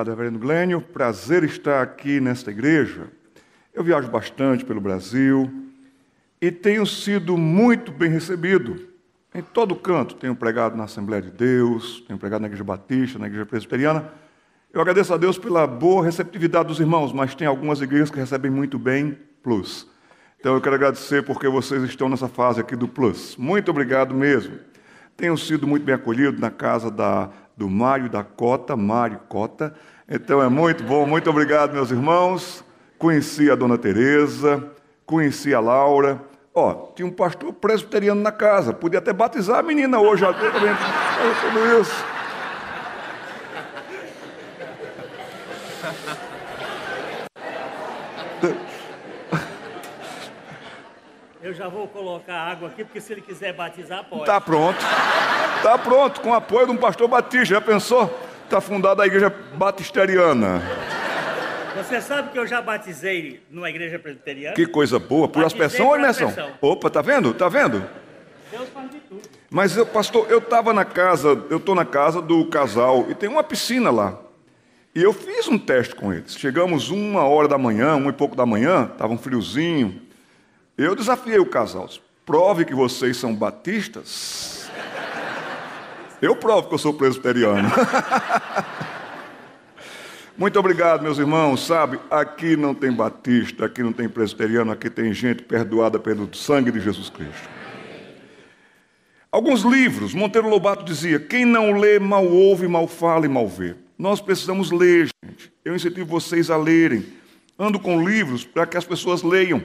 Obrigado, Reverendo Glênio. Prazer estar aqui nesta igreja. Eu viajo bastante pelo Brasil e tenho sido muito bem recebido em todo canto. Tenho pregado na Assembleia de Deus, tenho pregado na Igreja Batista, na Igreja Presbiteriana. Eu agradeço a Deus pela boa receptividade dos irmãos, mas tem algumas igrejas que recebem muito bem plus. Então eu quero agradecer porque vocês estão nessa fase aqui do plus. Muito obrigado mesmo. Tenho sido muito bem acolhido na casa da, do Mário da Cota, Mário Cota, então é muito bom, muito obrigado, meus irmãos. Conheci a dona Tereza, conheci a Laura. Ó, tinha um pastor presbiteriano na casa, podia até batizar a menina hoje, até tudo isso. Eu já vou colocar água aqui, porque se ele quiser batizar, pode. Tá pronto. Tá pronto, com apoio de um pastor batista, já pensou? está fundada a igreja batisteriana. Você sabe que eu já batizei numa igreja presbiteriana? Que coisa boa, por batizei aspersão ou imersão? Opa, tá vendo? Tá vendo? Deus faz de tudo. Mas eu, pastor, eu estava na casa, eu estou na casa do casal e tem uma piscina lá. E eu fiz um teste com eles. Chegamos uma hora da manhã, um e pouco da manhã, estava um friozinho. Eu desafiei o casal. Prove que vocês são batistas eu provo que eu sou presbiteriano. Muito obrigado, meus irmãos. Sabe, aqui não tem batista, aqui não tem presbiteriano, aqui tem gente perdoada pelo sangue de Jesus Cristo. Alguns livros, Monteiro Lobato dizia: quem não lê, mal ouve, mal fala e mal vê. Nós precisamos ler, gente. Eu incentivo vocês a lerem. Ando com livros para que as pessoas leiam.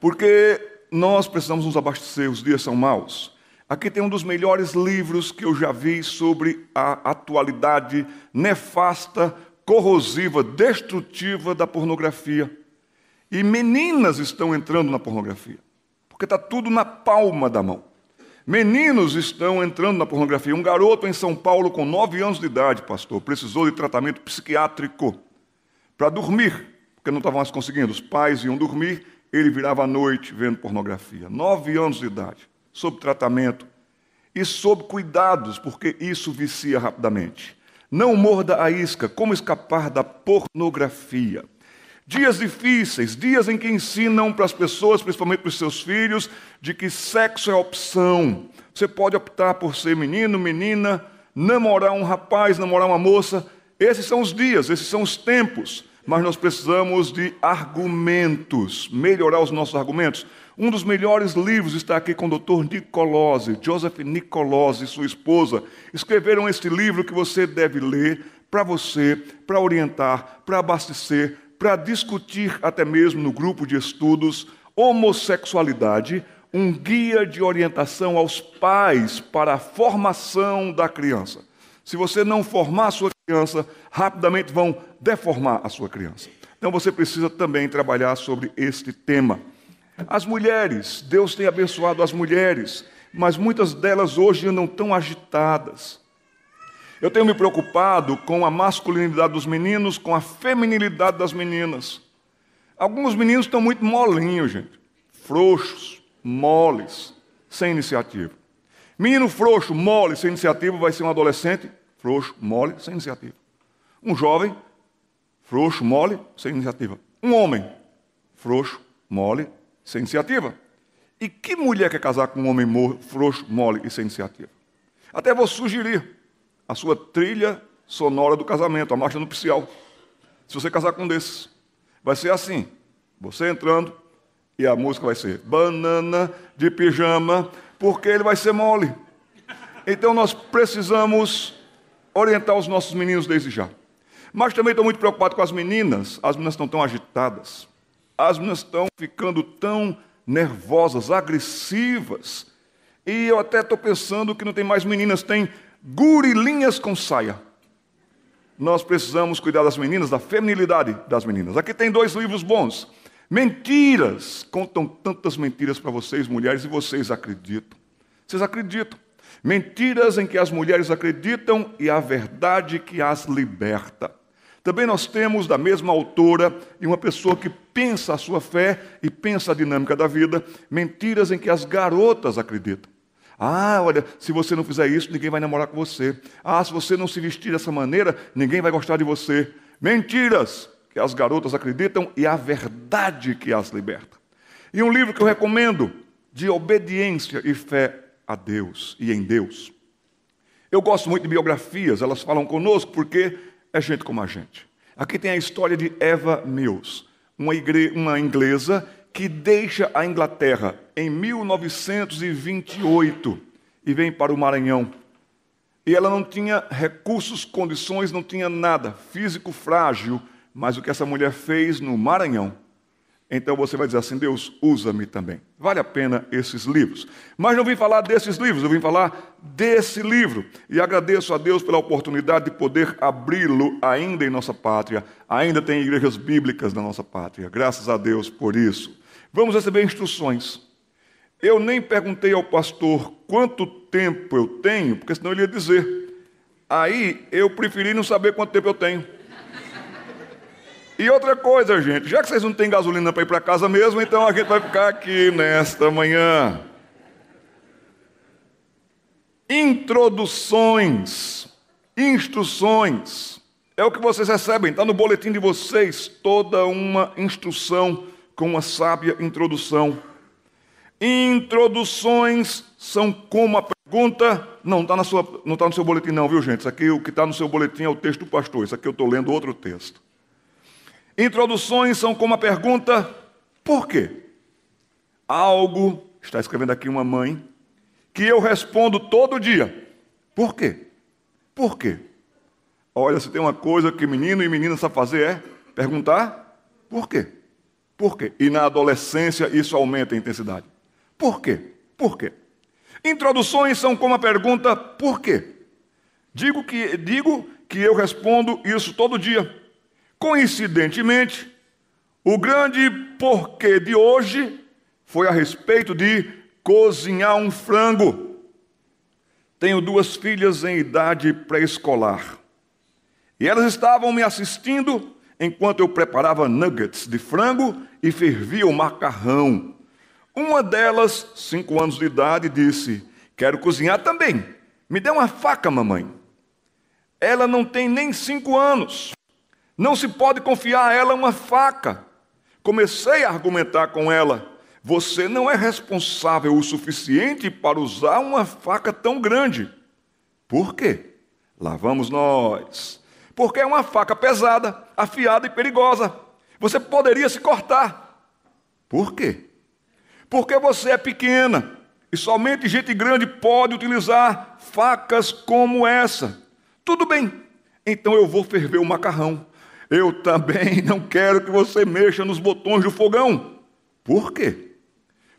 Porque nós precisamos nos abastecer, os dias são maus. Aqui tem um dos melhores livros que eu já vi sobre a atualidade nefasta, corrosiva, destrutiva da pornografia. E meninas estão entrando na pornografia, porque está tudo na palma da mão. Meninos estão entrando na pornografia. Um garoto em São Paulo com 9 anos de idade, pastor, precisou de tratamento psiquiátrico para dormir, porque não estava mais conseguindo. Os pais iam dormir, ele virava à noite vendo pornografia. 9 anos de idade sob tratamento e sob cuidados, porque isso vicia rapidamente. Não morda a isca, como escapar da pornografia. Dias difíceis, dias em que ensinam para as pessoas, principalmente para os seus filhos, de que sexo é opção. Você pode optar por ser menino, menina, namorar um rapaz, namorar uma moça. Esses são os dias, esses são os tempos. Mas nós precisamos de argumentos, melhorar os nossos argumentos. Um dos melhores livros está aqui com o Dr. Nicolosi, Joseph Nicolosi e sua esposa. Escreveram este livro que você deve ler para você, para orientar, para abastecer, para discutir até mesmo no grupo de estudos homossexualidade, um guia de orientação aos pais para a formação da criança. Se você não formar a sua criança, rapidamente vão deformar a sua criança. Então você precisa também trabalhar sobre este tema. As mulheres, Deus tem abençoado as mulheres, mas muitas delas hoje andam tão agitadas. Eu tenho me preocupado com a masculinidade dos meninos, com a feminilidade das meninas. Alguns meninos estão muito molinhos, gente. Frouxos, moles, sem iniciativa. Menino frouxo, mole, sem iniciativa, vai ser um adolescente frouxo, mole, sem iniciativa. Um jovem, frouxo, mole, sem iniciativa. Um homem, frouxo, mole, sem iniciativa. E que mulher quer casar com um homem frouxo, mole e sem iniciativa? Até vou sugerir a sua trilha sonora do casamento, a marcha nupcial. Se você casar com um desses, vai ser assim: você entrando e a música vai ser banana de pijama, porque ele vai ser mole. Então nós precisamos orientar os nossos meninos desde já. Mas também estou muito preocupado com as meninas. As meninas estão tão agitadas as meninas estão ficando tão nervosas, agressivas. E eu até estou pensando que não tem mais meninas, tem gurilinhas com saia. Nós precisamos cuidar das meninas, da feminilidade das meninas. Aqui tem dois livros bons. Mentiras, contam tantas mentiras para vocês, mulheres, e vocês acreditam. Vocês acreditam. Mentiras em que as mulheres acreditam e a verdade que as liberta. Também nós temos da mesma autora e uma pessoa que pensa a sua fé e pensa a dinâmica da vida, mentiras em que as garotas acreditam. Ah, olha, se você não fizer isso, ninguém vai namorar com você. Ah, se você não se vestir dessa maneira, ninguém vai gostar de você. Mentiras que as garotas acreditam e a verdade que as liberta. E um livro que eu recomendo, de obediência e fé a Deus e em Deus. Eu gosto muito de biografias, elas falam conosco porque é gente como a gente. Aqui tem a história de Eva Mills, uma, igre... uma inglesa que deixa a Inglaterra em 1928 e vem para o Maranhão. E ela não tinha recursos, condições, não tinha nada, físico frágil, mas o que essa mulher fez no Maranhão então você vai dizer assim: Deus, usa-me também. Vale a pena esses livros. Mas não vim falar desses livros, eu vim falar desse livro. E agradeço a Deus pela oportunidade de poder abri-lo ainda em nossa pátria. Ainda tem igrejas bíblicas na nossa pátria. Graças a Deus por isso. Vamos receber instruções. Eu nem perguntei ao pastor quanto tempo eu tenho, porque senão ele ia dizer. Aí eu preferi não saber quanto tempo eu tenho. E outra coisa, gente, já que vocês não têm gasolina para ir para casa mesmo, então a gente vai ficar aqui nesta manhã. Introduções, instruções, é o que vocês recebem, está no boletim de vocês toda uma instrução com uma sábia introdução. Introduções são como a pergunta. Não, está não está no seu boletim, não, viu, gente? Isso aqui o que está no seu boletim é o texto do pastor. Isso aqui eu estou lendo outro texto. Introduções são como a pergunta: por quê? Algo, está escrevendo aqui uma mãe, que eu respondo todo dia: por quê? Por quê? Olha, se tem uma coisa que menino e menina sabe fazer é perguntar: por quê? Por quê? E na adolescência isso aumenta a intensidade. Por quê? Por quê? Introduções são como a pergunta: por quê? Digo que, digo que eu respondo isso todo dia. Coincidentemente, o grande porquê de hoje foi a respeito de cozinhar um frango. Tenho duas filhas em idade pré-escolar. E elas estavam me assistindo enquanto eu preparava nuggets de frango e fervia o macarrão. Uma delas, cinco anos de idade, disse: Quero cozinhar também. Me dê uma faca, mamãe. Ela não tem nem cinco anos. Não se pode confiar a ela uma faca. Comecei a argumentar com ela. Você não é responsável o suficiente para usar uma faca tão grande. Por quê? Lá vamos nós. Porque é uma faca pesada, afiada e perigosa. Você poderia se cortar. Por quê? Porque você é pequena e somente gente grande pode utilizar facas como essa. Tudo bem, então eu vou ferver o macarrão. Eu também não quero que você mexa nos botões do fogão. Por quê?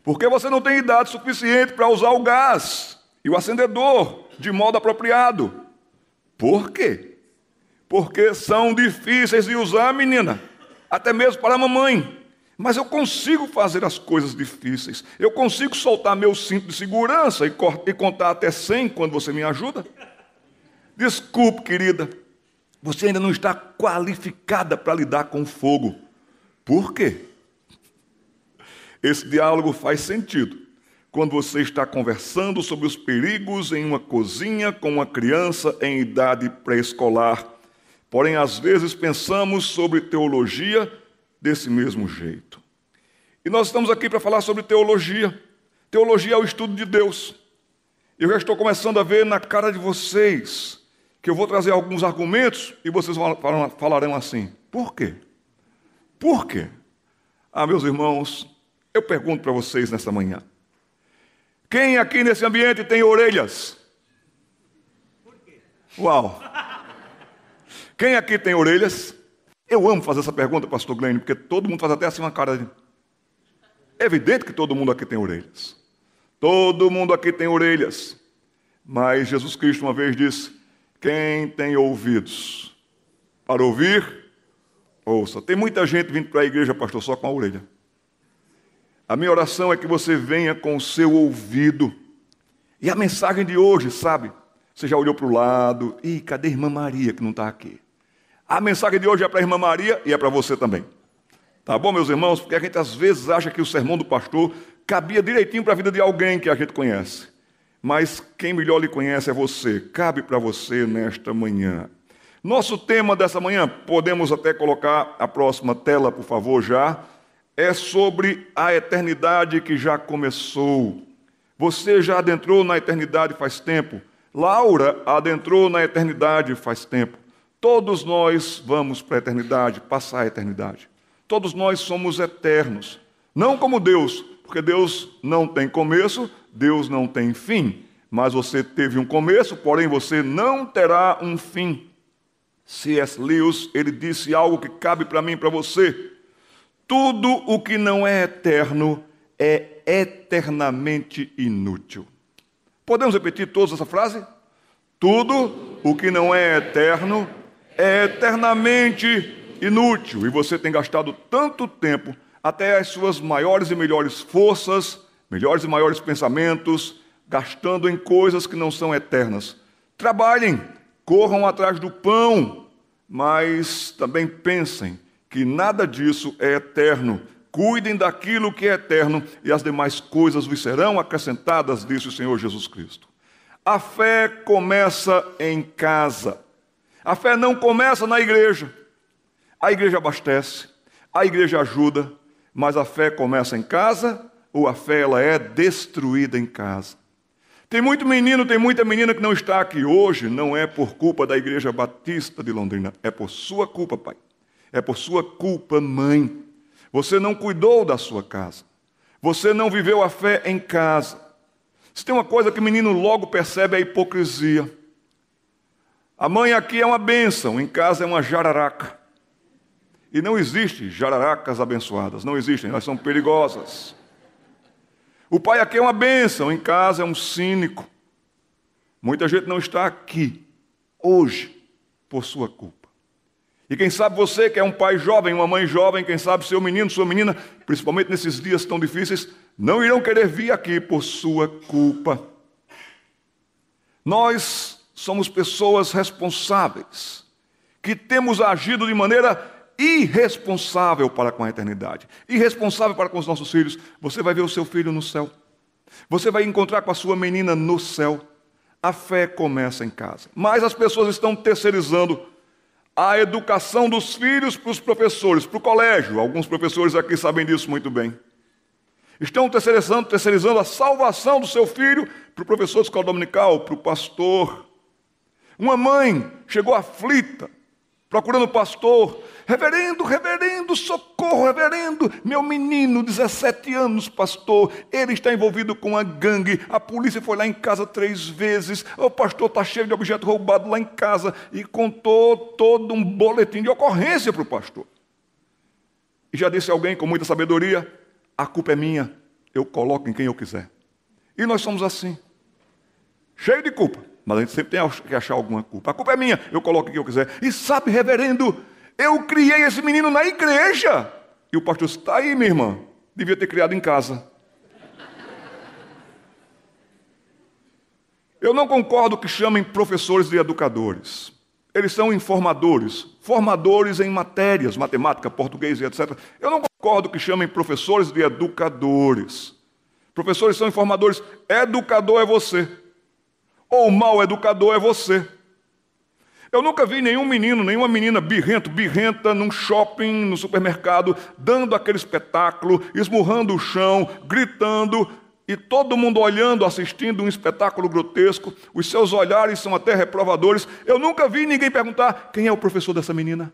Porque você não tem idade suficiente para usar o gás e o acendedor de modo apropriado. Por quê? Porque são difíceis de usar, menina, até mesmo para a mamãe. Mas eu consigo fazer as coisas difíceis. Eu consigo soltar meu cinto de segurança e, e contar até 100 quando você me ajuda. Desculpe, querida, você ainda não está qualificada para lidar com fogo. Por quê? Esse diálogo faz sentido quando você está conversando sobre os perigos em uma cozinha com uma criança em idade pré-escolar. Porém, às vezes pensamos sobre teologia desse mesmo jeito. E nós estamos aqui para falar sobre teologia. Teologia é o estudo de Deus. Eu já estou começando a ver na cara de vocês que eu vou trazer alguns argumentos e vocês falarão assim: por quê? Por quê? Ah, meus irmãos, eu pergunto para vocês nesta manhã: quem aqui nesse ambiente tem orelhas? Uau! Quem aqui tem orelhas? Eu amo fazer essa pergunta, pastor Glenn, porque todo mundo faz até assim uma cara de. É evidente que todo mundo aqui tem orelhas. Todo mundo aqui tem orelhas. Mas Jesus Cristo uma vez disse: quem tem ouvidos para ouvir, ouça. Tem muita gente vindo para a igreja, pastor, só com a orelha. A minha oração é que você venha com o seu ouvido. E a mensagem de hoje, sabe? Você já olhou para o lado, e cadê a irmã Maria que não está aqui? A mensagem de hoje é para a irmã Maria e é para você também. Tá bom, meus irmãos? Porque a gente às vezes acha que o sermão do pastor cabia direitinho para a vida de alguém que a gente conhece mas quem melhor lhe conhece é você. Cabe para você nesta manhã. Nosso tema dessa manhã, podemos até colocar a próxima tela, por favor, já, é sobre a eternidade que já começou. Você já adentrou na eternidade faz tempo. Laura adentrou na eternidade faz tempo. Todos nós vamos para a eternidade, passar a eternidade. Todos nós somos eternos. Não como Deus, porque Deus não tem começo, Deus não tem fim, mas você teve um começo, porém você não terá um fim. C.S. Lewis, ele disse algo que cabe para mim e para você. Tudo o que não é eterno é eternamente inútil. Podemos repetir todos essa frase? Tudo o que não é eterno é eternamente inútil. E você tem gastado tanto tempo, até as suas maiores e melhores forças, melhores e maiores pensamentos, gastando em coisas que não são eternas. Trabalhem, corram atrás do pão, mas também pensem que nada disso é eterno. Cuidem daquilo que é eterno e as demais coisas vos serão acrescentadas, disse o Senhor Jesus Cristo. A fé começa em casa. A fé não começa na igreja. A igreja abastece, a igreja ajuda, mas a fé começa em casa ou a fé ela é destruída em casa. Tem muito menino, tem muita menina que não está aqui hoje, não é por culpa da Igreja Batista de Londrina, é por sua culpa, pai. É por sua culpa, mãe. Você não cuidou da sua casa. Você não viveu a fé em casa. Se tem uma coisa que o menino logo percebe é a hipocrisia. A mãe aqui é uma bênção, em casa é uma jararaca. E não existe jararacas abençoadas, não existem, elas são perigosas. O pai aqui é uma bênção, em casa é um cínico. Muita gente não está aqui hoje por sua culpa. E quem sabe você, que é um pai jovem, uma mãe jovem, quem sabe seu menino, sua menina, principalmente nesses dias tão difíceis, não irão querer vir aqui por sua culpa. Nós somos pessoas responsáveis, que temos agido de maneira irresponsável para com a eternidade, irresponsável para com os nossos filhos. Você vai ver o seu filho no céu. Você vai encontrar com a sua menina no céu. A fé começa em casa. Mas as pessoas estão terceirizando a educação dos filhos para os professores, para o colégio. Alguns professores aqui sabem disso muito bem. Estão terceirizando, terceirizando a salvação do seu filho para o professor de escola dominical, para o pastor. Uma mãe chegou aflita, procurando o pastor. Reverendo, reverendo, socorro, reverendo. Meu menino, 17 anos, pastor. Ele está envolvido com a gangue. A polícia foi lá em casa três vezes. O pastor está cheio de objeto roubado lá em casa. E contou todo um boletim de ocorrência para o pastor. E já disse alguém com muita sabedoria: a culpa é minha. Eu coloco em quem eu quiser. E nós somos assim, cheio de culpa. Mas a gente sempre tem que achar alguma culpa. A culpa é minha, eu coloco o que eu quiser. E sabe, reverendo, eu criei esse menino na igreja. E o pastor disse: está aí, minha irmã. Devia ter criado em casa. Eu não concordo que chamem professores de educadores. Eles são informadores, formadores em matérias, matemática, português e etc. Eu não concordo que chamem professores de educadores. Professores são informadores. Educador é você ou mal educador é você. Eu nunca vi nenhum menino, nenhuma menina birrento, birrenta num shopping, no supermercado, dando aquele espetáculo, esmurrando o chão, gritando e todo mundo olhando, assistindo um espetáculo grotesco. Os seus olhares são até reprovadores. Eu nunca vi ninguém perguntar: quem é o professor dessa menina?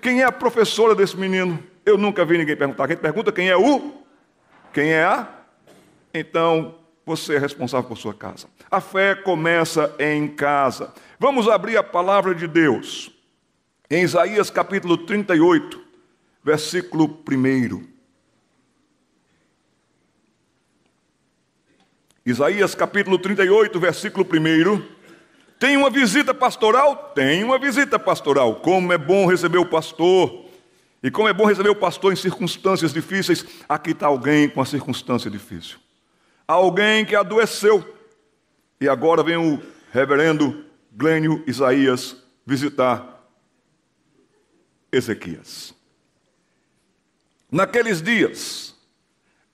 Quem é a professora desse menino? Eu nunca vi ninguém perguntar. Quem pergunta quem é o? Quem é a? Então, você é responsável por sua casa. A fé começa em casa. Vamos abrir a palavra de Deus. Em Isaías capítulo 38, versículo 1. Isaías capítulo 38, versículo 1. Tem uma visita pastoral? Tem uma visita pastoral. Como é bom receber o pastor. E como é bom receber o pastor em circunstâncias difíceis. Aqui está alguém com a circunstância difícil alguém que adoeceu. E agora vem o reverendo Glênio Isaías visitar Ezequias. Naqueles dias,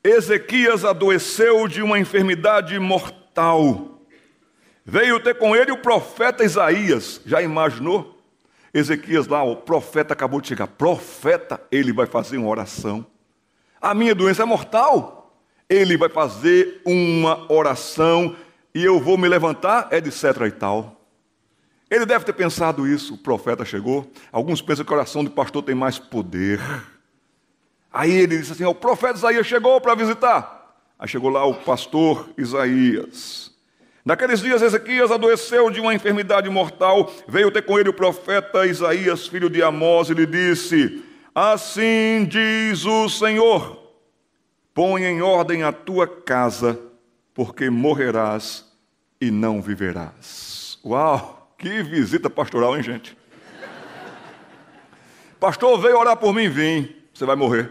Ezequias adoeceu de uma enfermidade mortal. Veio ter com ele o profeta Isaías. Já imaginou? Ezequias lá, o profeta acabou de chegar. Profeta, ele vai fazer uma oração. A minha doença é mortal ele vai fazer uma oração e eu vou me levantar, é etc. e tal. Ele deve ter pensado isso, o profeta chegou. Alguns pensam que a oração do pastor tem mais poder. Aí ele disse assim: o profeta Isaías chegou para visitar. Aí chegou lá o pastor Isaías. Naqueles dias, Ezequias adoeceu de uma enfermidade mortal. Veio ter com ele o profeta Isaías, filho de Amós, e lhe disse: Assim diz o Senhor Põe em ordem a tua casa, porque morrerás e não viverás. Uau, que visita pastoral, hein, gente? Pastor, veio orar por mim, vim. Você vai morrer.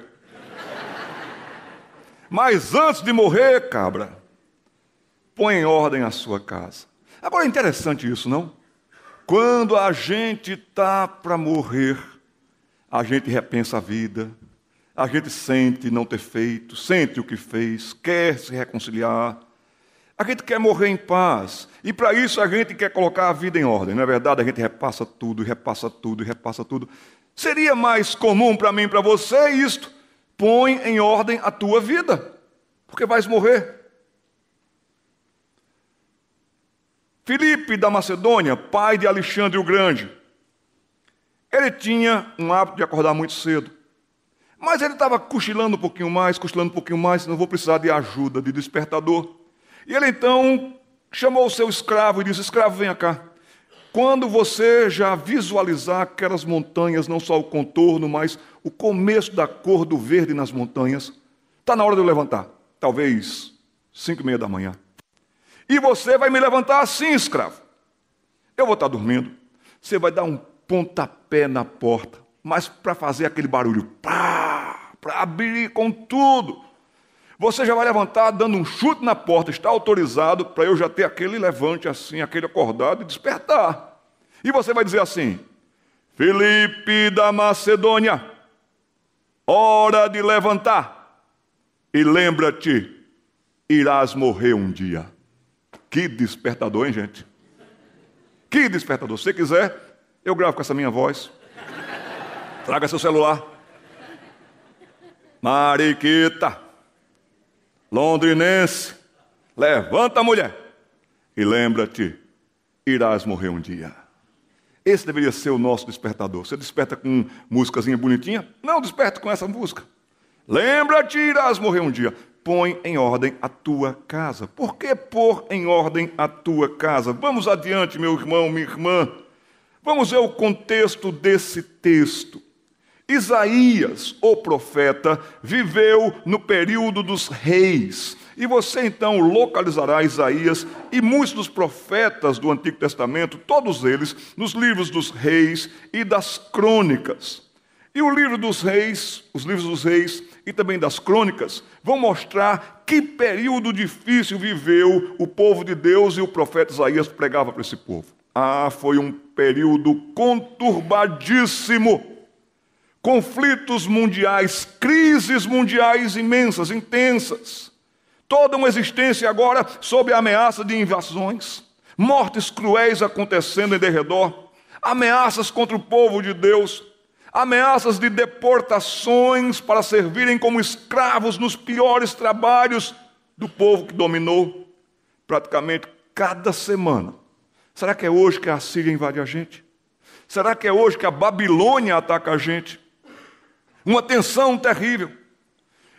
Mas antes de morrer, cabra, põe em ordem a sua casa. Agora é interessante isso, não? Quando a gente tá para morrer, a gente repensa a vida, a gente sente não ter feito, sente o que fez, quer se reconciliar. A gente quer morrer em paz. E para isso a gente quer colocar a vida em ordem. Na é verdade, a gente repassa tudo, repassa tudo, repassa tudo. Seria mais comum para mim e para você isto. Põe em ordem a tua vida, porque vais morrer. Filipe da Macedônia, pai de Alexandre o Grande, ele tinha um hábito de acordar muito cedo. Mas ele estava cochilando um pouquinho mais, cochilando um pouquinho mais, não vou precisar de ajuda, de despertador. E ele então chamou o seu escravo e disse: Escravo, venha cá. Quando você já visualizar aquelas montanhas, não só o contorno, mas o começo da cor do verde nas montanhas, está na hora de eu levantar. Talvez cinco e meia da manhã. E você vai me levantar assim, escravo. Eu vou estar tá dormindo. Você vai dar um pontapé na porta mas para fazer aquele barulho, para abrir com tudo. Você já vai levantar dando um chute na porta, está autorizado para eu já ter aquele levante assim, aquele acordado e despertar. E você vai dizer assim: Felipe da Macedônia, hora de levantar. E lembra-te, irás morrer um dia. Que despertador, hein, gente? Que despertador. Se quiser, eu gravo com essa minha voz. Traga seu celular. Mariquita, londrinense, levanta, mulher, e lembra-te: irás morrer um dia. Esse deveria ser o nosso despertador. Você desperta com músicazinha bonitinha? Não, desperta com essa música. Lembra-te, irás morrer um dia. Põe em ordem a tua casa. Por que pôr em ordem a tua casa? Vamos adiante, meu irmão, minha irmã. Vamos ver o contexto desse texto. Isaías, o profeta, viveu no período dos reis. E você então localizará Isaías e muitos dos profetas do Antigo Testamento, todos eles, nos livros dos reis e das crônicas. E o livro dos reis, os livros dos reis e também das crônicas, vão mostrar que período difícil viveu o povo de Deus e o profeta Isaías pregava para esse povo. Ah, foi um período conturbadíssimo conflitos mundiais, crises mundiais imensas, intensas. Toda uma existência agora sob a ameaça de invasões, mortes cruéis acontecendo em derredor, ameaças contra o povo de Deus, ameaças de deportações para servirem como escravos nos piores trabalhos do povo que dominou praticamente cada semana. Será que é hoje que a Síria invade a gente? Será que é hoje que a Babilônia ataca a gente? uma tensão terrível.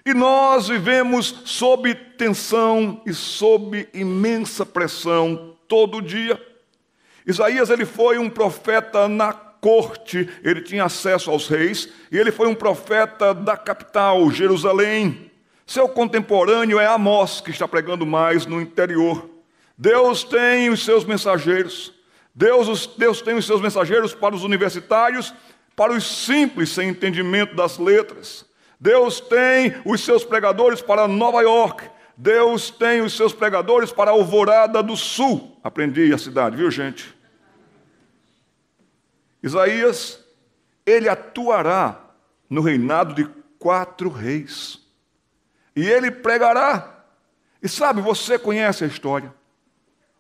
E nós vivemos sob tensão e sob imensa pressão todo dia. Isaías ele foi um profeta na corte, ele tinha acesso aos reis, e ele foi um profeta da capital, Jerusalém. Seu contemporâneo é Amós, que está pregando mais no interior. Deus tem os seus mensageiros. Deus, Deus tem os seus mensageiros para os universitários para os simples sem entendimento das letras. Deus tem os seus pregadores para Nova York. Deus tem os seus pregadores para Alvorada do Sul. Aprendi a cidade, viu, gente? Isaías, ele atuará no reinado de quatro reis. E ele pregará. E sabe, você conhece a história.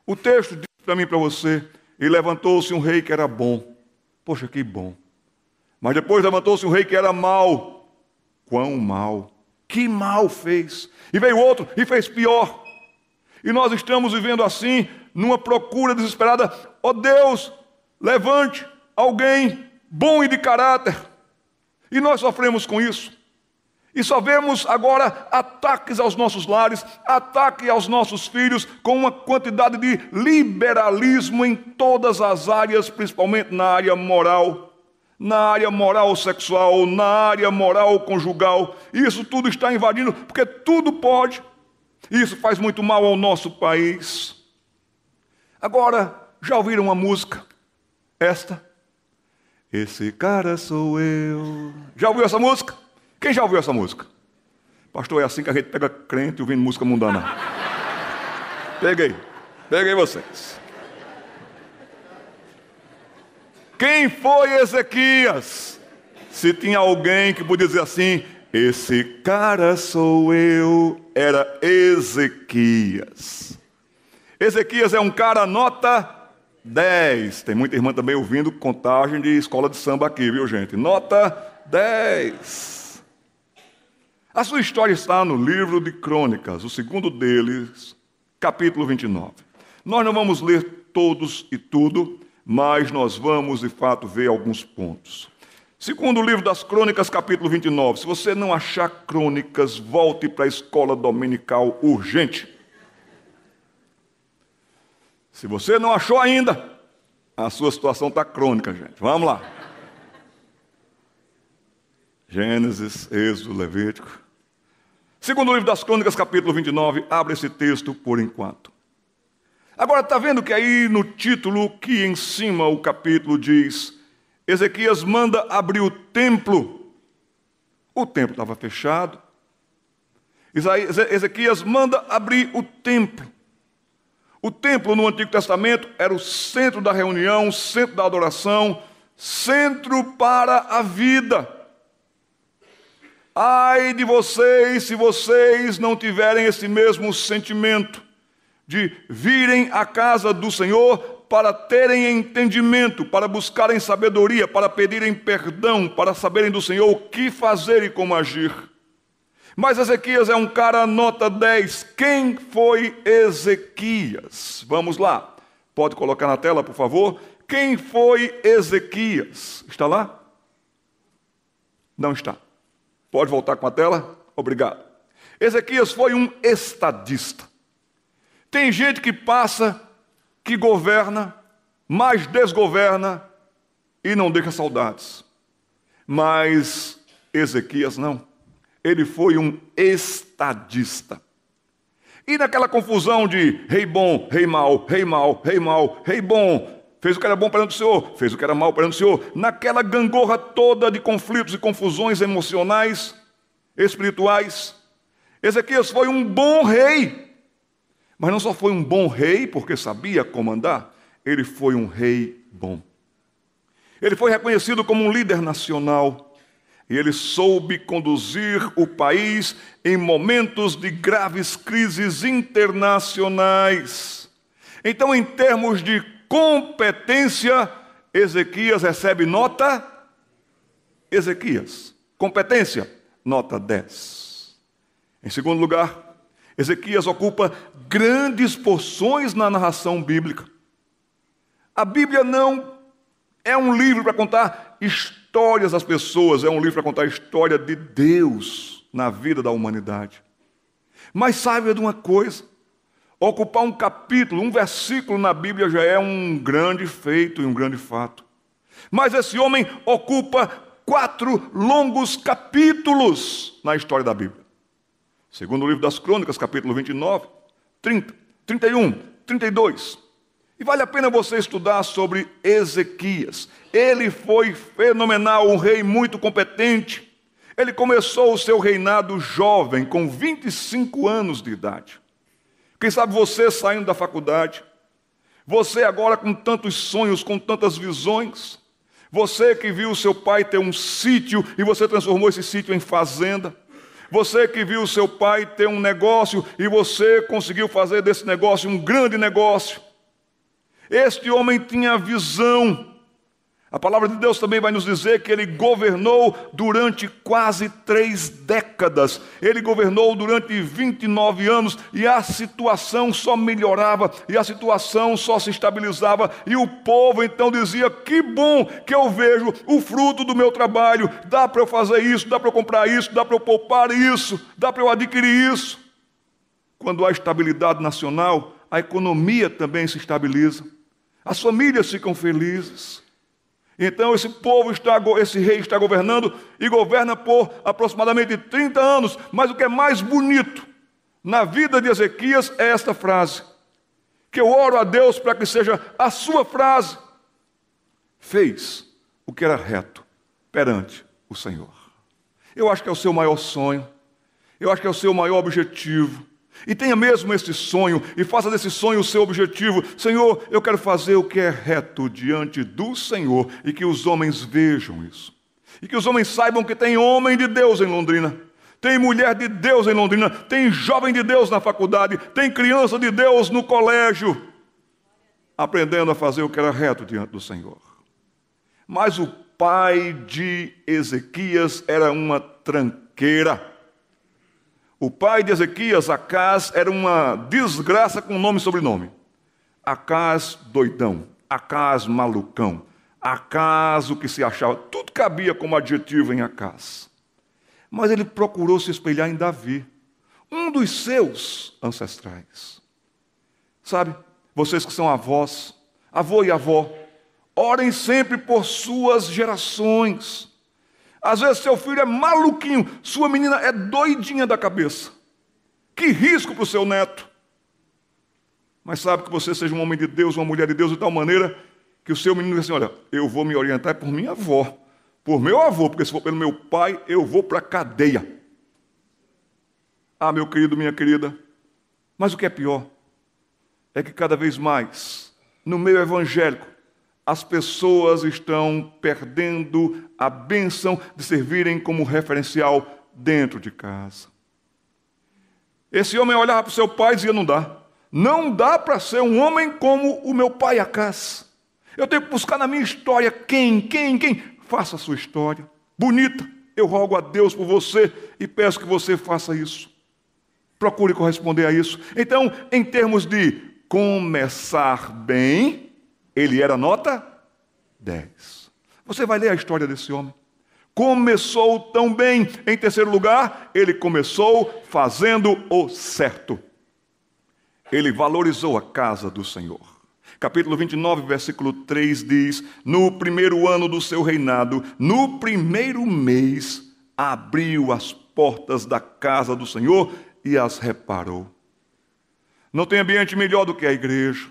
O texto diz para mim, para você: e levantou-se um rei que era bom. Poxa, que bom. Mas depois levantou-se um rei que era mau. Quão mal! Que mal fez! E veio outro e fez pior. E nós estamos vivendo assim, numa procura desesperada. Ó oh Deus, levante alguém bom e de caráter. E nós sofremos com isso. E só vemos agora ataques aos nossos lares, ataque aos nossos filhos, com uma quantidade de liberalismo em todas as áreas, principalmente na área moral na área moral sexual, na área moral conjugal. Isso tudo está invadindo, porque tudo pode. Isso faz muito mal ao nosso país. Agora, já ouviram uma música? Esta? Esse cara sou eu. Já ouviu essa música? Quem já ouviu essa música? Pastor, é assim que a gente pega crente ouvindo música mundana. Peguei. Peguei vocês. Quem foi Ezequias? Se tinha alguém que podia dizer assim: Esse cara sou eu, era Ezequias. Ezequias é um cara nota 10. Tem muita irmã também ouvindo contagem de escola de samba aqui, viu, gente? Nota 10. A sua história está no livro de Crônicas, o segundo deles, capítulo 29. Nós não vamos ler todos e tudo, mas nós vamos de fato ver alguns pontos. Segundo o livro das Crônicas, capítulo 29. Se você não achar crônicas, volte para a escola dominical urgente. Se você não achou ainda, a sua situação está crônica, gente. Vamos lá. Gênesis, Êxodo, Levítico. Segundo o livro das Crônicas, capítulo 29, abre esse texto por enquanto. Agora, está vendo que aí no título, que em cima o capítulo diz: Ezequias manda abrir o templo. O templo estava fechado. Ezequias manda abrir o templo. O templo no Antigo Testamento era o centro da reunião, centro da adoração, centro para a vida. Ai de vocês se vocês não tiverem esse mesmo sentimento de virem à casa do Senhor para terem entendimento, para buscarem sabedoria, para pedirem perdão, para saberem do Senhor o que fazer e como agir. Mas Ezequias é um cara nota 10. Quem foi Ezequias? Vamos lá. Pode colocar na tela, por favor. Quem foi Ezequias? Está lá? Não está. Pode voltar com a tela? Obrigado. Ezequias foi um estadista. Tem gente que passa, que governa, mas desgoverna e não deixa saudades. Mas Ezequias não. Ele foi um estadista. E naquela confusão de rei bom, rei mau, rei mau, rei mau, rei bom, fez o que era bom para o Senhor, fez o que era mal para o Senhor, naquela gangorra toda de conflitos e confusões emocionais, espirituais, Ezequias foi um bom rei, mas não só foi um bom rei, porque sabia comandar, ele foi um rei bom. Ele foi reconhecido como um líder nacional e ele soube conduzir o país em momentos de graves crises internacionais. Então, em termos de competência, Ezequias recebe nota Ezequias. Competência, nota 10. Em segundo lugar, Ezequias ocupa grandes porções na narração bíblica. A Bíblia não é um livro para contar histórias das pessoas, é um livro para contar a história de Deus na vida da humanidade. Mas saiba de uma coisa: ocupar um capítulo, um versículo na Bíblia já é um grande feito e um grande fato. Mas esse homem ocupa quatro longos capítulos na história da Bíblia. Segundo o livro das Crônicas, capítulo 29, 30, 31, 32. E vale a pena você estudar sobre Ezequias. Ele foi fenomenal, um rei muito competente. Ele começou o seu reinado jovem, com 25 anos de idade. Quem sabe você saindo da faculdade, você agora com tantos sonhos, com tantas visões, você que viu seu pai ter um sítio e você transformou esse sítio em fazenda. Você que viu seu pai ter um negócio e você conseguiu fazer desse negócio um grande negócio. Este homem tinha visão a palavra de Deus também vai nos dizer que ele governou durante quase três décadas. Ele governou durante 29 anos e a situação só melhorava e a situação só se estabilizava. E o povo então dizia: Que bom que eu vejo o fruto do meu trabalho. Dá para eu fazer isso, dá para eu comprar isso, dá para eu poupar isso, dá para eu adquirir isso. Quando há estabilidade nacional, a economia também se estabiliza. As famílias ficam felizes. Então esse povo está, esse rei está governando e governa por aproximadamente 30 anos. Mas o que é mais bonito na vida de Ezequias é esta frase: que eu oro a Deus para que seja a sua frase. Fez o que era reto perante o Senhor. Eu acho que é o seu maior sonho. Eu acho que é o seu maior objetivo. E tenha mesmo esse sonho e faça desse sonho o seu objetivo. Senhor, eu quero fazer o que é reto diante do Senhor e que os homens vejam isso. E que os homens saibam que tem homem de Deus em Londrina, tem mulher de Deus em Londrina, tem jovem de Deus na faculdade, tem criança de Deus no colégio, aprendendo a fazer o que era reto diante do Senhor. Mas o pai de Ezequias era uma tranqueira o pai de Ezequias, Acás, era uma desgraça com nome e sobrenome. Acás doidão, Acás malucão, Acás o que se achava, tudo cabia como adjetivo em Acás. Mas ele procurou se espelhar em Davi, um dos seus ancestrais. Sabe, vocês que são avós, avô e avó, orem sempre por suas gerações. Às vezes seu filho é maluquinho, sua menina é doidinha da cabeça. Que risco para o seu neto. Mas sabe que você seja um homem de Deus, uma mulher de Deus, de tal maneira que o seu menino diz assim: olha, eu vou me orientar por minha avó, por meu avô, porque se for pelo meu pai, eu vou para a cadeia. Ah, meu querido, minha querida, mas o que é pior é que cada vez mais, no meio evangélico, as pessoas estão perdendo a bênção de servirem como referencial dentro de casa. Esse homem olhava para o seu pai e dizia: Não dá. Não dá para ser um homem como o meu pai Acas. Eu tenho que buscar na minha história quem, quem, quem. Faça a sua história. Bonita, eu rogo a Deus por você e peço que você faça isso. Procure corresponder a isso. Então, em termos de começar bem, ele era nota 10. Você vai ler a história desse homem. Começou tão bem. Em terceiro lugar, ele começou fazendo o certo. Ele valorizou a casa do Senhor capítulo 29, versículo 3 diz: No primeiro ano do seu reinado, no primeiro mês, abriu as portas da casa do Senhor e as reparou. Não tem ambiente melhor do que a igreja.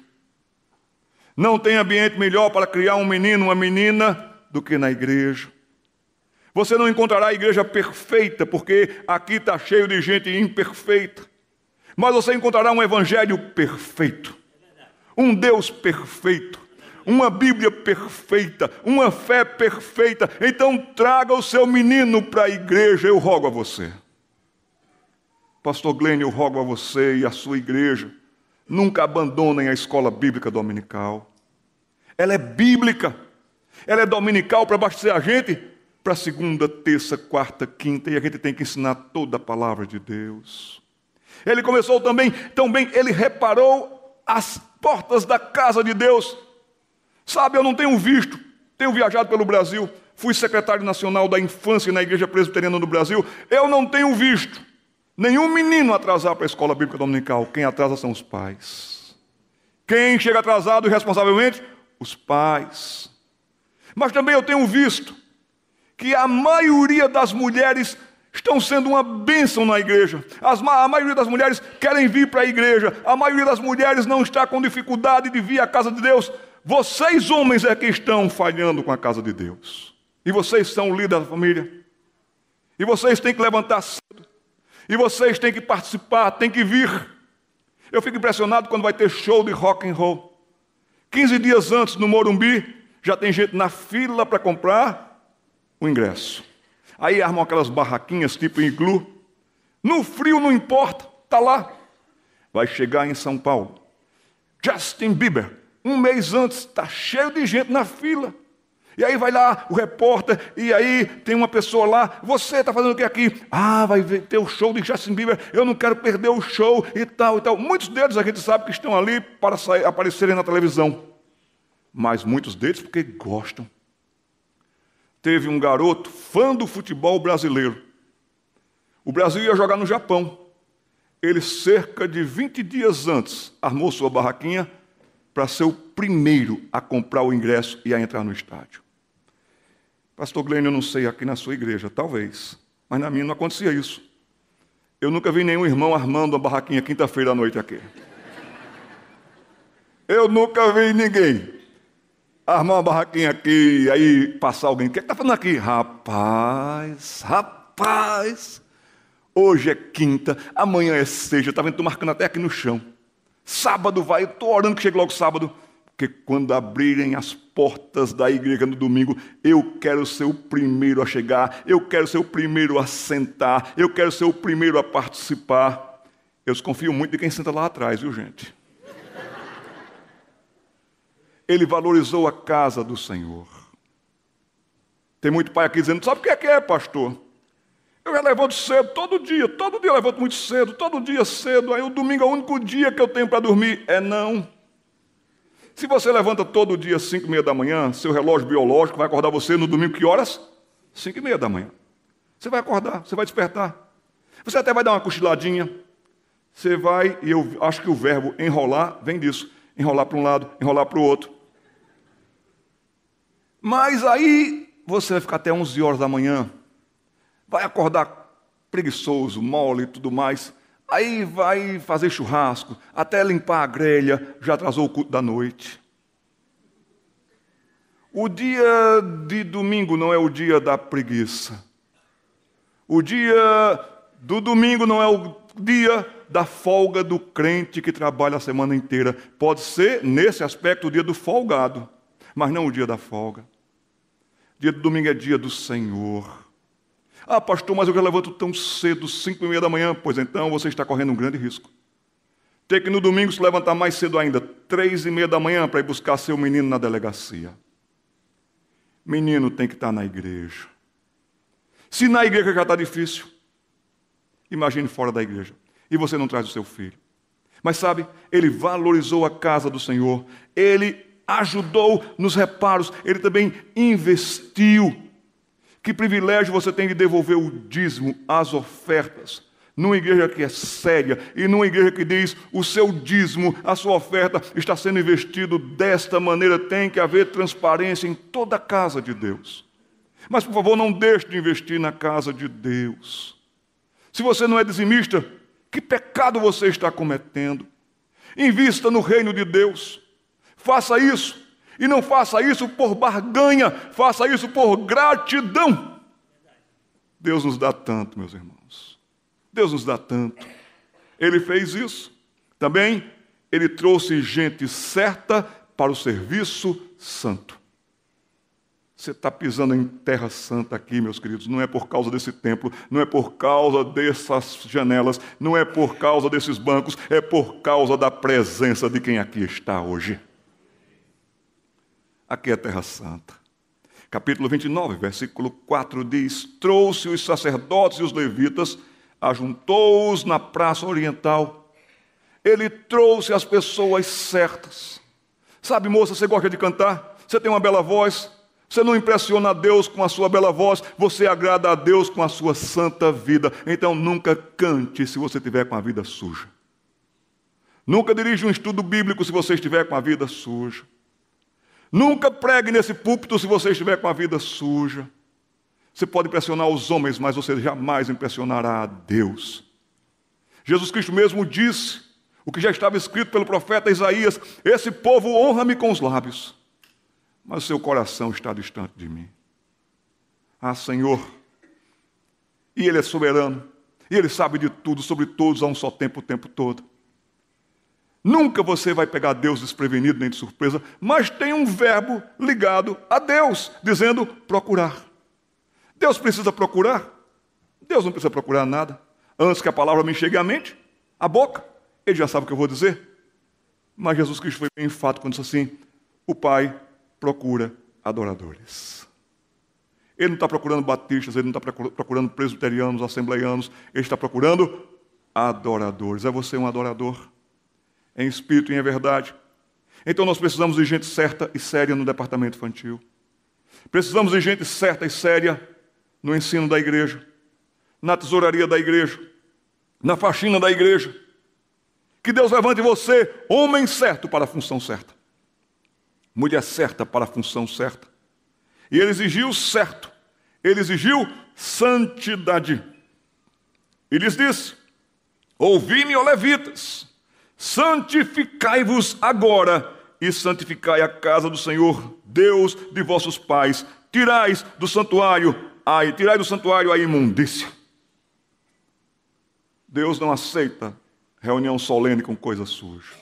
Não tem ambiente melhor para criar um menino, uma menina, do que na igreja. Você não encontrará a igreja perfeita, porque aqui está cheio de gente imperfeita. Mas você encontrará um evangelho perfeito, um Deus perfeito, uma Bíblia perfeita, uma fé perfeita. Então traga o seu menino para a igreja, eu rogo a você. Pastor Glenn, eu rogo a você e a sua igreja Nunca abandonem a escola bíblica dominical. Ela é bíblica. Ela é dominical para abastecer a gente para segunda, terça, quarta, quinta, e a gente tem que ensinar toda a palavra de Deus. Ele começou também, também ele reparou as portas da casa de Deus. Sabe, eu não tenho visto, tenho viajado pelo Brasil, fui secretário nacional da infância na Igreja Presbiteriana do Brasil, eu não tenho visto Nenhum menino atrasar para a escola bíblica dominical. Quem atrasa são os pais. Quem chega atrasado irresponsavelmente? Os pais. Mas também eu tenho visto que a maioria das mulheres estão sendo uma bênção na igreja. As, a maioria das mulheres querem vir para a igreja. A maioria das mulheres não está com dificuldade de vir à casa de Deus. Vocês, homens, é que estão falhando com a casa de Deus. E vocês são o líder da família. E vocês têm que levantar cedo. E vocês têm que participar, têm que vir. Eu fico impressionado quando vai ter show de rock and roll. 15 dias antes no Morumbi, já tem gente na fila para comprar o ingresso. Aí armam aquelas barraquinhas tipo iglu. No frio não importa, tá lá. Vai chegar em São Paulo. Justin Bieber, um mês antes, está cheio de gente na fila. E aí vai lá o repórter, e aí tem uma pessoa lá, você está fazendo o que aqui? Ah, vai ter o show de Justin Bieber, eu não quero perder o show e tal e tal. Muitos deles a gente sabe que estão ali para sair, aparecerem na televisão, mas muitos deles porque gostam. Teve um garoto fã do futebol brasileiro. O Brasil ia jogar no Japão. Ele, cerca de 20 dias antes, armou sua barraquinha para ser o primeiro a comprar o ingresso e a entrar no estádio. Pastor Glenn, eu não sei, aqui na sua igreja, talvez. Mas na minha não acontecia isso. Eu nunca vi nenhum irmão armando uma barraquinha quinta-feira à noite aqui. Eu nunca vi ninguém armar uma barraquinha aqui, e aí passar alguém. O que é está falando aqui? Rapaz, rapaz. Hoje é quinta, amanhã é sexta. Estava marcando até aqui no chão. Sábado vai, estou orando que chegue logo sábado. Porque quando abrirem as portas da igreja no domingo, eu quero ser o primeiro a chegar, eu quero ser o primeiro a sentar, eu quero ser o primeiro a participar. Eu desconfio muito de quem senta lá atrás, viu, gente? Ele valorizou a casa do Senhor. Tem muito pai aqui dizendo: sabe o que é que é, pastor? Eu já levanto cedo, todo dia, todo dia eu levanto muito cedo, todo dia cedo, aí o domingo é o único dia que eu tenho para dormir. É não. Se você levanta todo dia às 5 e meia da manhã, seu relógio biológico vai acordar você no domingo que horas? 5 e meia da manhã. Você vai acordar, você vai despertar. Você até vai dar uma cochiladinha. Você vai, e eu acho que o verbo enrolar vem disso. Enrolar para um lado, enrolar para o outro. Mas aí você vai ficar até 11 horas da manhã. Vai acordar preguiçoso, mole e tudo mais. Aí vai fazer churrasco, até limpar a grelha, já atrasou o culto da noite. O dia de domingo não é o dia da preguiça. O dia do domingo não é o dia da folga do crente que trabalha a semana inteira. Pode ser, nesse aspecto, o dia do folgado, mas não o dia da folga. Dia do domingo é dia do Senhor. Ah, pastor, mas eu levanto tão cedo, cinco e meia da manhã. Pois então, você está correndo um grande risco. Ter que no domingo se levantar mais cedo ainda, três e meia da manhã, para ir buscar seu menino na delegacia. Menino tem que estar tá na igreja. Se na igreja já está difícil, imagine fora da igreja. E você não traz o seu filho. Mas sabe, ele valorizou a casa do Senhor, ele ajudou nos reparos, ele também investiu que privilégio você tem de devolver o dízimo, as ofertas. Numa igreja que é séria e numa igreja que diz o seu dízimo, a sua oferta está sendo investido desta maneira, tem que haver transparência em toda a casa de Deus. Mas, por favor, não deixe de investir na casa de Deus. Se você não é dizimista, que pecado você está cometendo? Invista no reino de Deus. Faça isso. E não faça isso por barganha, faça isso por gratidão. Deus nos dá tanto, meus irmãos. Deus nos dá tanto. Ele fez isso. Também ele trouxe gente certa para o serviço santo. Você está pisando em terra santa aqui, meus queridos. Não é por causa desse templo, não é por causa dessas janelas, não é por causa desses bancos, é por causa da presença de quem aqui está hoje. Aqui é a Terra Santa. Capítulo 29, versículo 4 diz: Trouxe os sacerdotes e os levitas, ajuntou-os na praça oriental. Ele trouxe as pessoas certas. Sabe, moça, você gosta de cantar? Você tem uma bela voz? Você não impressiona a Deus com a sua bela voz, você agrada a Deus com a sua santa vida. Então nunca cante se você tiver com a vida suja. Nunca dirija um estudo bíblico se você estiver com a vida suja. Nunca pregue nesse púlpito se você estiver com a vida suja. Você pode impressionar os homens, mas você jamais impressionará a Deus. Jesus Cristo mesmo disse o que já estava escrito pelo profeta Isaías: Esse povo honra-me com os lábios, mas o seu coração está distante de mim. Ah, Senhor, e Ele é soberano, e Ele sabe de tudo, sobre todos, a um só tempo, o tempo todo. Nunca você vai pegar Deus desprevenido nem de surpresa, mas tem um verbo ligado a Deus, dizendo procurar. Deus precisa procurar? Deus não precisa procurar nada. Antes que a palavra me chegue à mente, à boca, ele já sabe o que eu vou dizer. Mas Jesus Cristo foi bem enfático quando disse assim: o Pai procura adoradores. Ele não está procurando batistas, ele não está procurando presbiterianos, assembleianos, ele está procurando adoradores. É você um adorador? em espírito e em verdade. Então nós precisamos de gente certa e séria no departamento infantil. Precisamos de gente certa e séria no ensino da igreja, na tesouraria da igreja, na faxina da igreja. Que Deus levante você, homem certo, para a função certa, mulher certa para a função certa. E ele exigiu certo, ele exigiu santidade. E lhes disse: Ouvi-me, ó levitas santificai-vos agora e santificai a casa do Senhor, Deus de vossos pais, tirais do santuário a, tirai do santuário a imundícia. Deus não aceita reunião solene com coisa suja.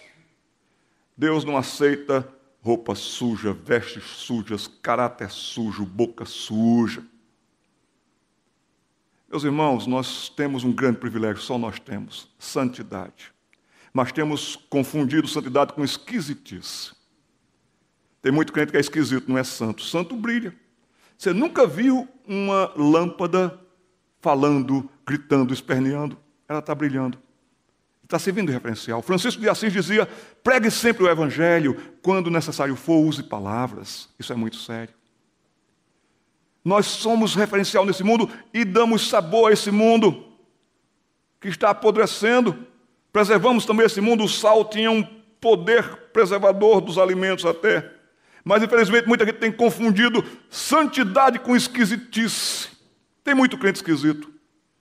Deus não aceita roupa suja, vestes sujas, caráter sujo, boca suja. Meus irmãos, nós temos um grande privilégio, só nós temos: santidade mas temos confundido santidade com esquisitice. Tem muito crente que é esquisito, não é santo. Santo brilha. Você nunca viu uma lâmpada falando, gritando, esperneando? Ela está brilhando. Está servindo de referencial. Francisco de Assis dizia: pregue sempre o evangelho, quando necessário for, use palavras. Isso é muito sério. Nós somos referencial nesse mundo e damos sabor a esse mundo que está apodrecendo. Preservamos também esse mundo, o sal tinha é um poder preservador dos alimentos até. Mas infelizmente muita gente tem confundido santidade com esquisitice. Tem muito crente esquisito.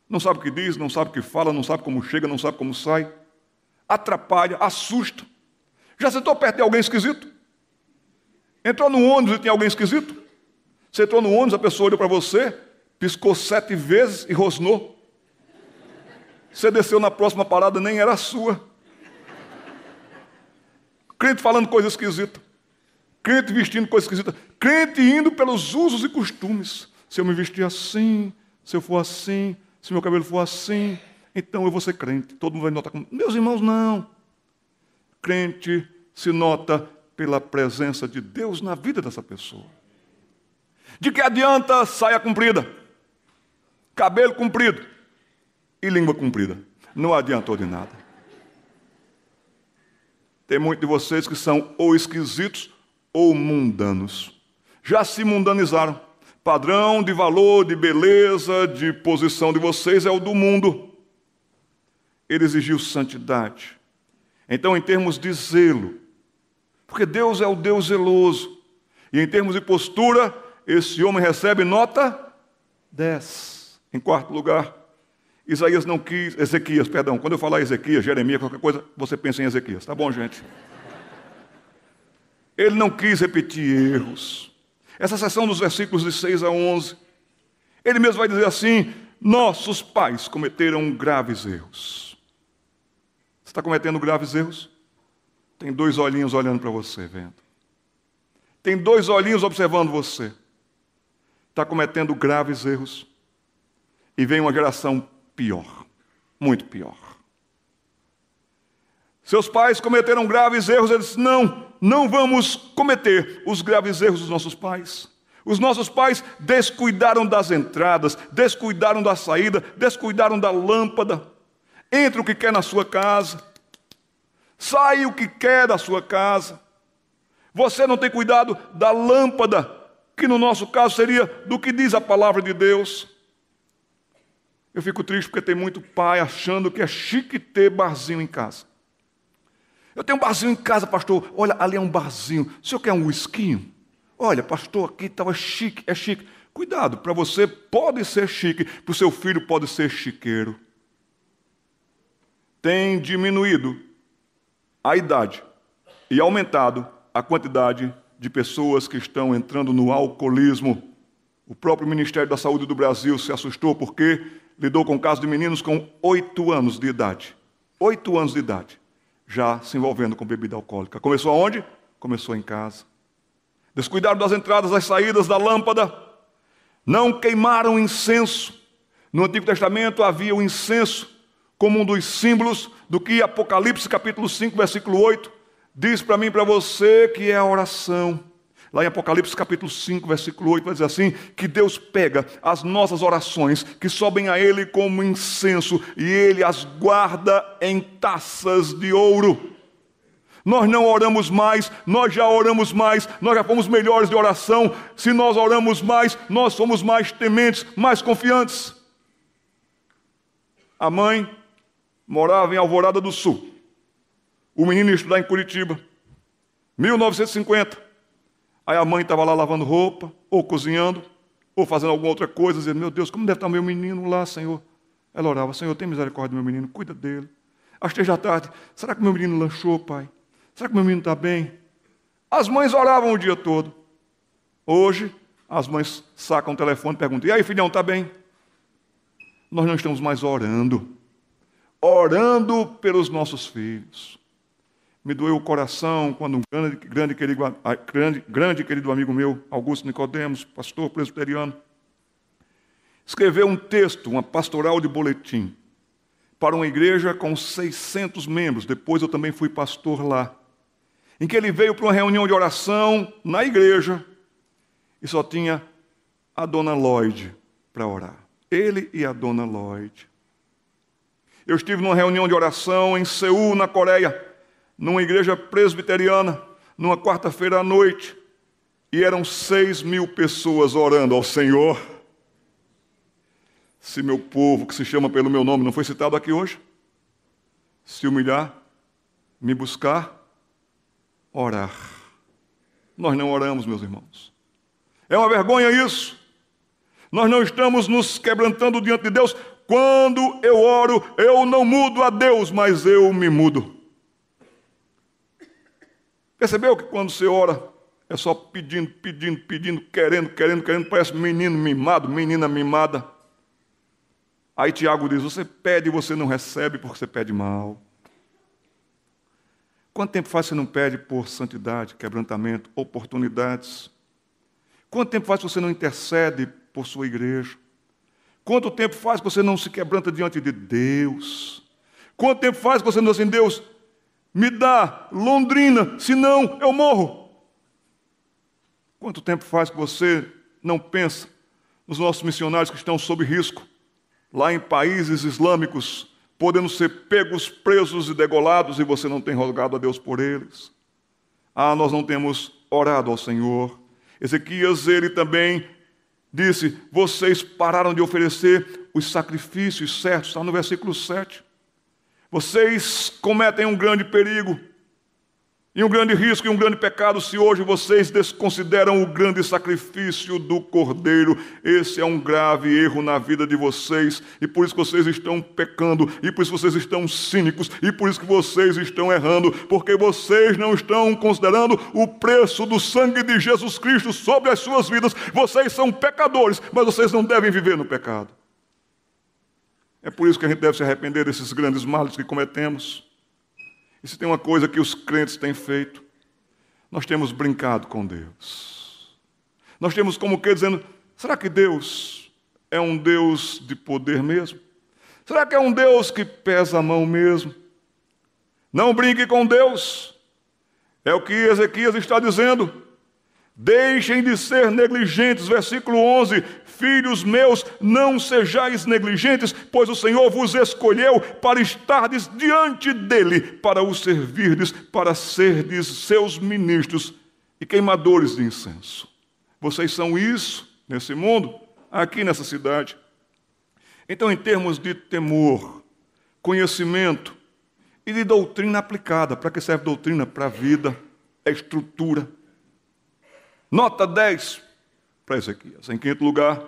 Não sabe o que diz, não sabe o que fala, não sabe como chega, não sabe como sai. Atrapalha, assusta. Já sentou perto de alguém esquisito? Entrou no ônibus e tem alguém esquisito? Você entrou no ônibus, a pessoa olhou para você, piscou sete vezes e rosnou. Você desceu na próxima parada, nem era sua. Crente falando coisa esquisita. Crente vestindo coisa esquisita. Crente indo pelos usos e costumes. Se eu me vestir assim, se eu for assim, se meu cabelo for assim, então eu vou ser crente. Todo mundo vai notar como. Meus irmãos, não. Crente se nota pela presença de Deus na vida dessa pessoa. De que adianta saia comprida, cabelo comprido, e língua comprida. Não adiantou de nada. Tem muitos de vocês que são ou esquisitos ou mundanos. Já se mundanizaram. Padrão de valor, de beleza, de posição de vocês é o do mundo. Ele exigiu santidade. Então, em termos de zelo, porque Deus é o Deus zeloso, e em termos de postura, esse homem recebe nota 10. Em quarto lugar, Isaías não quis, Ezequias, perdão, quando eu falar Ezequias, Jeremias, qualquer coisa, você pensa em Ezequias, tá bom, gente? Ele não quis repetir erros. Essa seção dos versículos de 6 a 11, ele mesmo vai dizer assim: Nossos pais cometeram graves erros. Você está cometendo graves erros? Tem dois olhinhos olhando para você, vendo. Tem dois olhinhos observando você. Está cometendo graves erros. E vem uma geração pior, muito pior. Seus pais cometeram graves erros, eles não, não vamos cometer os graves erros dos nossos pais. Os nossos pais descuidaram das entradas, descuidaram da saída, descuidaram da lâmpada. Entra o que quer na sua casa, sai o que quer da sua casa. Você não tem cuidado da lâmpada, que no nosso caso seria do que diz a palavra de Deus. Eu fico triste porque tem muito pai achando que é chique ter barzinho em casa. Eu tenho um barzinho em casa, pastor. Olha, ali é um barzinho. O senhor quer um whiskinho? Olha, pastor, aqui tal, é chique, é chique. Cuidado, para você pode ser chique, para o seu filho pode ser chiqueiro. Tem diminuído a idade e aumentado a quantidade de pessoas que estão entrando no alcoolismo. O próprio Ministério da Saúde do Brasil se assustou porque lidou com o caso de meninos com oito anos de idade. Oito anos de idade, já se envolvendo com bebida alcoólica. Começou aonde? Começou em casa. Descuidaram das entradas, das saídas da lâmpada. Não queimaram incenso. No Antigo Testamento havia o incenso como um dos símbolos do que Apocalipse capítulo 5, versículo 8 diz para mim e para você que é a oração. Lá em Apocalipse capítulo 5, versículo 8, vai dizer assim: que Deus pega as nossas orações que sobem a Ele como incenso e Ele as guarda em taças de ouro. Nós não oramos mais, nós já oramos mais, nós já fomos melhores de oração. Se nós oramos mais, nós somos mais tementes, mais confiantes. A mãe morava em Alvorada do Sul. O menino estudava em Curitiba. 1950. Aí a mãe estava lá lavando roupa, ou cozinhando, ou fazendo alguma outra coisa, dizendo: Meu Deus, como deve estar meu menino lá, Senhor? Ela orava: Senhor, tem misericórdia do meu menino, cuida dele. Às três da tarde, será que meu menino lanchou, pai? Será que meu menino está bem? As mães oravam o dia todo. Hoje, as mães sacam o telefone e perguntam: E aí, filhão, está bem? Nós não estamos mais orando. Orando pelos nossos filhos me doeu o coração quando um grande, grande, querido, grande, grande querido amigo meu, Augusto Nicodemos, pastor presbiteriano, escreveu um texto, uma pastoral de boletim, para uma igreja com 600 membros. Depois eu também fui pastor lá. Em que ele veio para uma reunião de oração na igreja e só tinha a dona Lloyd para orar. Ele e a dona Lloyd. Eu estive numa reunião de oração em Seul, na Coreia, numa igreja presbiteriana, numa quarta-feira à noite, e eram seis mil pessoas orando ao Senhor. Se meu povo, que se chama pelo meu nome, não foi citado aqui hoje, se humilhar, me buscar, orar. Nós não oramos, meus irmãos. É uma vergonha isso. Nós não estamos nos quebrantando diante de Deus. Quando eu oro, eu não mudo a Deus, mas eu me mudo. Percebeu que quando você ora, é só pedindo, pedindo, pedindo, querendo, querendo, querendo, parece menino mimado, menina mimada. Aí Tiago diz: Você pede e você não recebe porque você pede mal. Quanto tempo faz que você não pede por santidade, quebrantamento, oportunidades? Quanto tempo faz que você não intercede por sua igreja? Quanto tempo faz que você não se quebranta diante de Deus? Quanto tempo faz que você não diz assim, Deus, me dá Londrina, senão eu morro. Quanto tempo faz que você não pensa nos nossos missionários que estão sob risco, lá em países islâmicos, podendo ser pegos, presos e degolados, e você não tem rogado a Deus por eles? Ah, nós não temos orado ao Senhor. Ezequias, ele também disse: Vocês pararam de oferecer os sacrifícios certos, está no versículo 7. Vocês cometem um grande perigo, e um grande risco e um grande pecado se hoje vocês desconsideram o grande sacrifício do Cordeiro. Esse é um grave erro na vida de vocês, e por isso vocês estão pecando, e por isso vocês estão cínicos, e por isso que vocês estão errando, porque vocês não estão considerando o preço do sangue de Jesus Cristo sobre as suas vidas. Vocês são pecadores, mas vocês não devem viver no pecado. É por isso que a gente deve se arrepender desses grandes males que cometemos. E se tem uma coisa que os crentes têm feito, nós temos brincado com Deus. Nós temos como que dizendo: será que Deus é um Deus de poder mesmo? Será que é um Deus que pesa a mão mesmo? Não brinque com Deus. É o que Ezequias está dizendo. Deixem de ser negligentes, versículo 11. Filhos meus, não sejais negligentes, pois o Senhor vos escolheu para estardes diante dele, para o servirdes, para serdes seus ministros e queimadores de incenso. Vocês são isso nesse mundo, aqui nessa cidade. Então, em termos de temor, conhecimento e de doutrina aplicada, para que serve doutrina? Para a vida, a estrutura. Nota 10 para Ezequias. Em quinto lugar,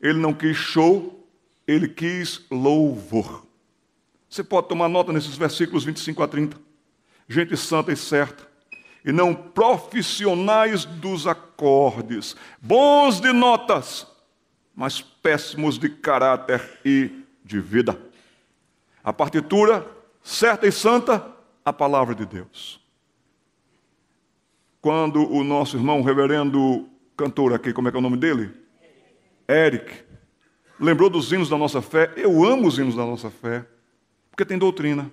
ele não quis show, ele quis louvor. Você pode tomar nota nesses versículos 25 a 30. Gente santa e certa, e não profissionais dos acordes, bons de notas, mas péssimos de caráter e de vida. A partitura certa e santa, a palavra de Deus. Quando o nosso irmão reverendo cantor aqui, como é que é o nome dele? Eric, lembrou dos hinos da nossa fé. Eu amo os hinos da nossa fé, porque tem doutrina.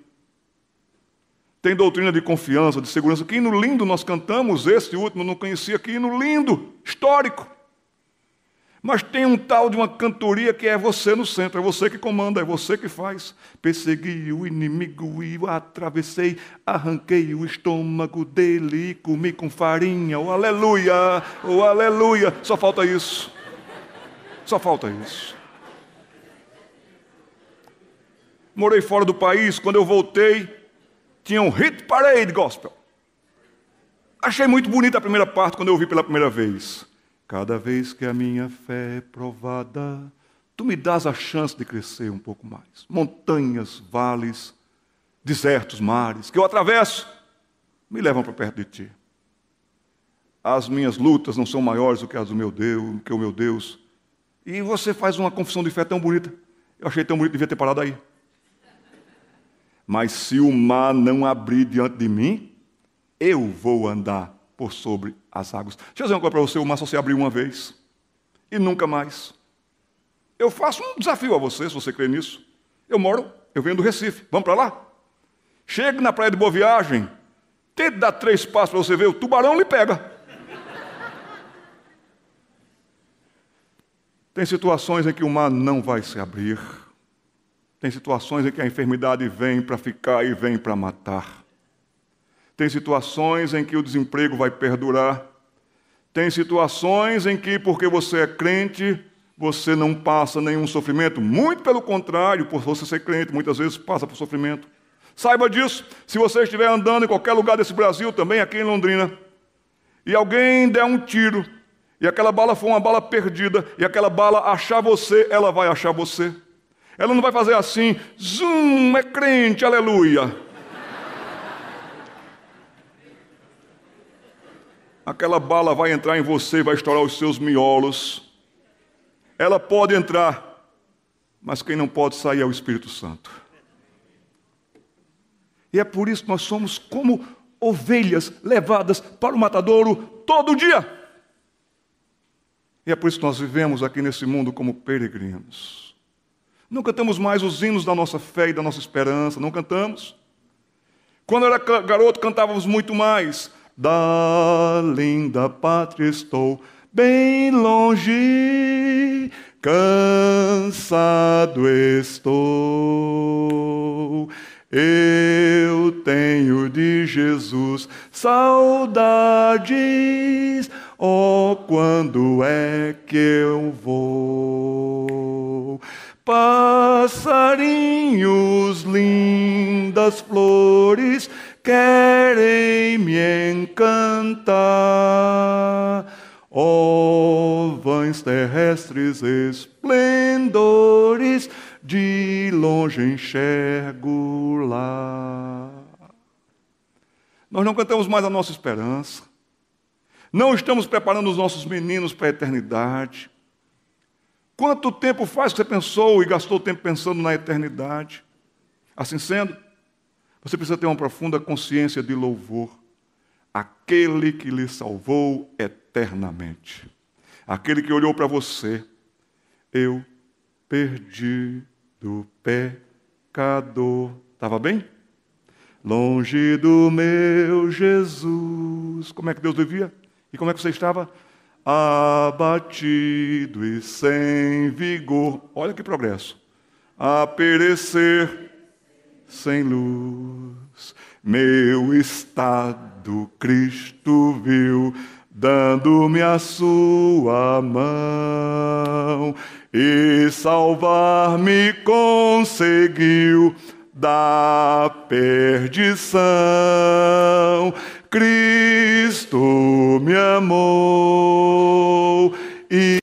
Tem doutrina de confiança, de segurança. Que hino lindo nós cantamos, esse último não conhecia, que hino lindo, histórico. Mas tem um tal de uma cantoria que é você no centro, é você que comanda, é você que faz. Persegui o inimigo e o atravessei, arranquei o estômago dele e comi com farinha. Oh, aleluia, oh, aleluia. Só falta isso. Só falta isso. Morei fora do país, quando eu voltei, tinha um hit parade gospel. Achei muito bonita a primeira parte quando eu ouvi pela primeira vez. Cada vez que a minha fé é provada, tu me dás a chance de crescer um pouco mais. Montanhas, vales, desertos, mares, que eu atravesso, me levam para perto de ti. As minhas lutas não são maiores do que as do meu Deus, do que o meu Deus. E você faz uma confissão de fé tão bonita. Eu achei tão bonito, devia ter parado aí. Mas se o mar não abrir diante de mim, eu vou andar por sobre as águas. Deixa eu dizer uma coisa para você: o mar só se abriu uma vez e nunca mais. Eu faço um desafio a você, se você crê nisso. Eu moro, eu venho do Recife, vamos para lá? Chegue na praia de Boa Viagem, tente dar três passos para você ver, o tubarão lhe pega. Tem situações em que o mar não vai se abrir. Tem situações em que a enfermidade vem para ficar e vem para matar. Tem situações em que o desemprego vai perdurar. Tem situações em que, porque você é crente, você não passa nenhum sofrimento. Muito pelo contrário, por você ser crente, muitas vezes passa por sofrimento. Saiba disso, se você estiver andando em qualquer lugar desse Brasil, também aqui em Londrina, e alguém der um tiro, e aquela bala foi uma bala perdida, e aquela bala achar você, ela vai achar você. Ela não vai fazer assim, zum, é crente, aleluia. Aquela bala vai entrar em você, vai estourar os seus miolos. Ela pode entrar, mas quem não pode sair é o Espírito Santo. E é por isso que nós somos como ovelhas levadas para o matadouro todo dia. E é por isso que nós vivemos aqui nesse mundo como peregrinos. Não cantamos mais os hinos da nossa fé e da nossa esperança, não cantamos. Quando era garoto, cantávamos muito mais. Da linda pátria estou bem longe, cansado estou. Eu tenho de Jesus saudades. Oh, quando é que eu vou? Passarinhos, lindas flores, querem me encantar. Oh, vãs terrestres esplendores, de longe enxergo lá. Nós não cantamos mais a nossa esperança não estamos preparando os nossos meninos para a eternidade. Quanto tempo faz que você pensou e gastou tempo pensando na eternidade? Assim sendo, você precisa ter uma profunda consciência de louvor. Aquele que lhe salvou eternamente. Aquele que olhou para você. Eu perdi do pecador. Estava bem? Longe do meu Jesus. Como é que Deus vivia? E como é que você estava? Abatido e sem vigor. Olha que progresso. A perecer sem luz. Meu estado Cristo viu, dando-me a sua mão e salvar-me conseguiu da perdição. Cristo me amou e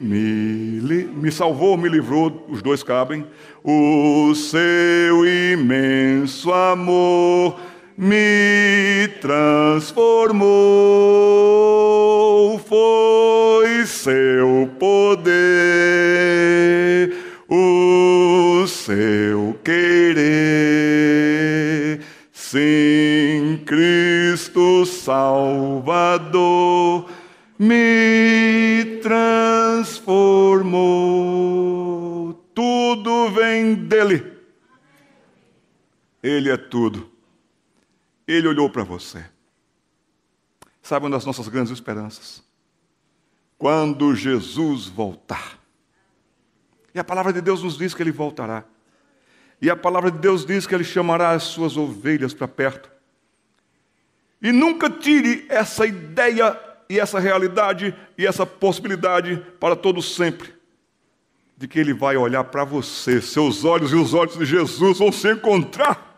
me, me salvou, me livrou, os dois cabem. O seu imenso amor me transformou, foi seu poder, o seu querido. Salvador me transformou. Tudo vem dele. Ele é tudo. Ele olhou para você. Sabe uma das nossas grandes esperanças? Quando Jesus voltar. E a palavra de Deus nos diz que ele voltará. E a palavra de Deus diz que ele chamará as suas ovelhas para perto. E nunca tire essa ideia e essa realidade e essa possibilidade para todo sempre de que ele vai olhar para você, seus olhos e os olhos de Jesus vão se encontrar.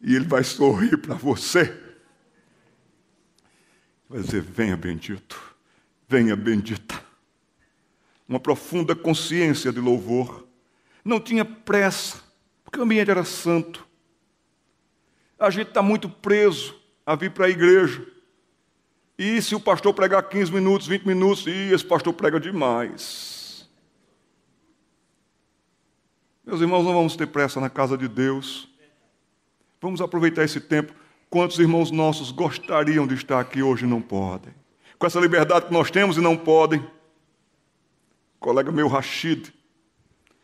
E ele vai sorrir para você. Vai dizer: "Venha bendito, venha bendita". Uma profunda consciência de louvor. Não tinha pressa, porque o ambiente era santo. A gente está muito preso a vir para a igreja. E se o pastor pregar 15 minutos, 20 minutos, e esse pastor prega demais. Meus irmãos, não vamos ter pressa na casa de Deus. Vamos aproveitar esse tempo. Quantos irmãos nossos gostariam de estar aqui hoje não podem? Com essa liberdade que nós temos e não podem. colega meu Rashid,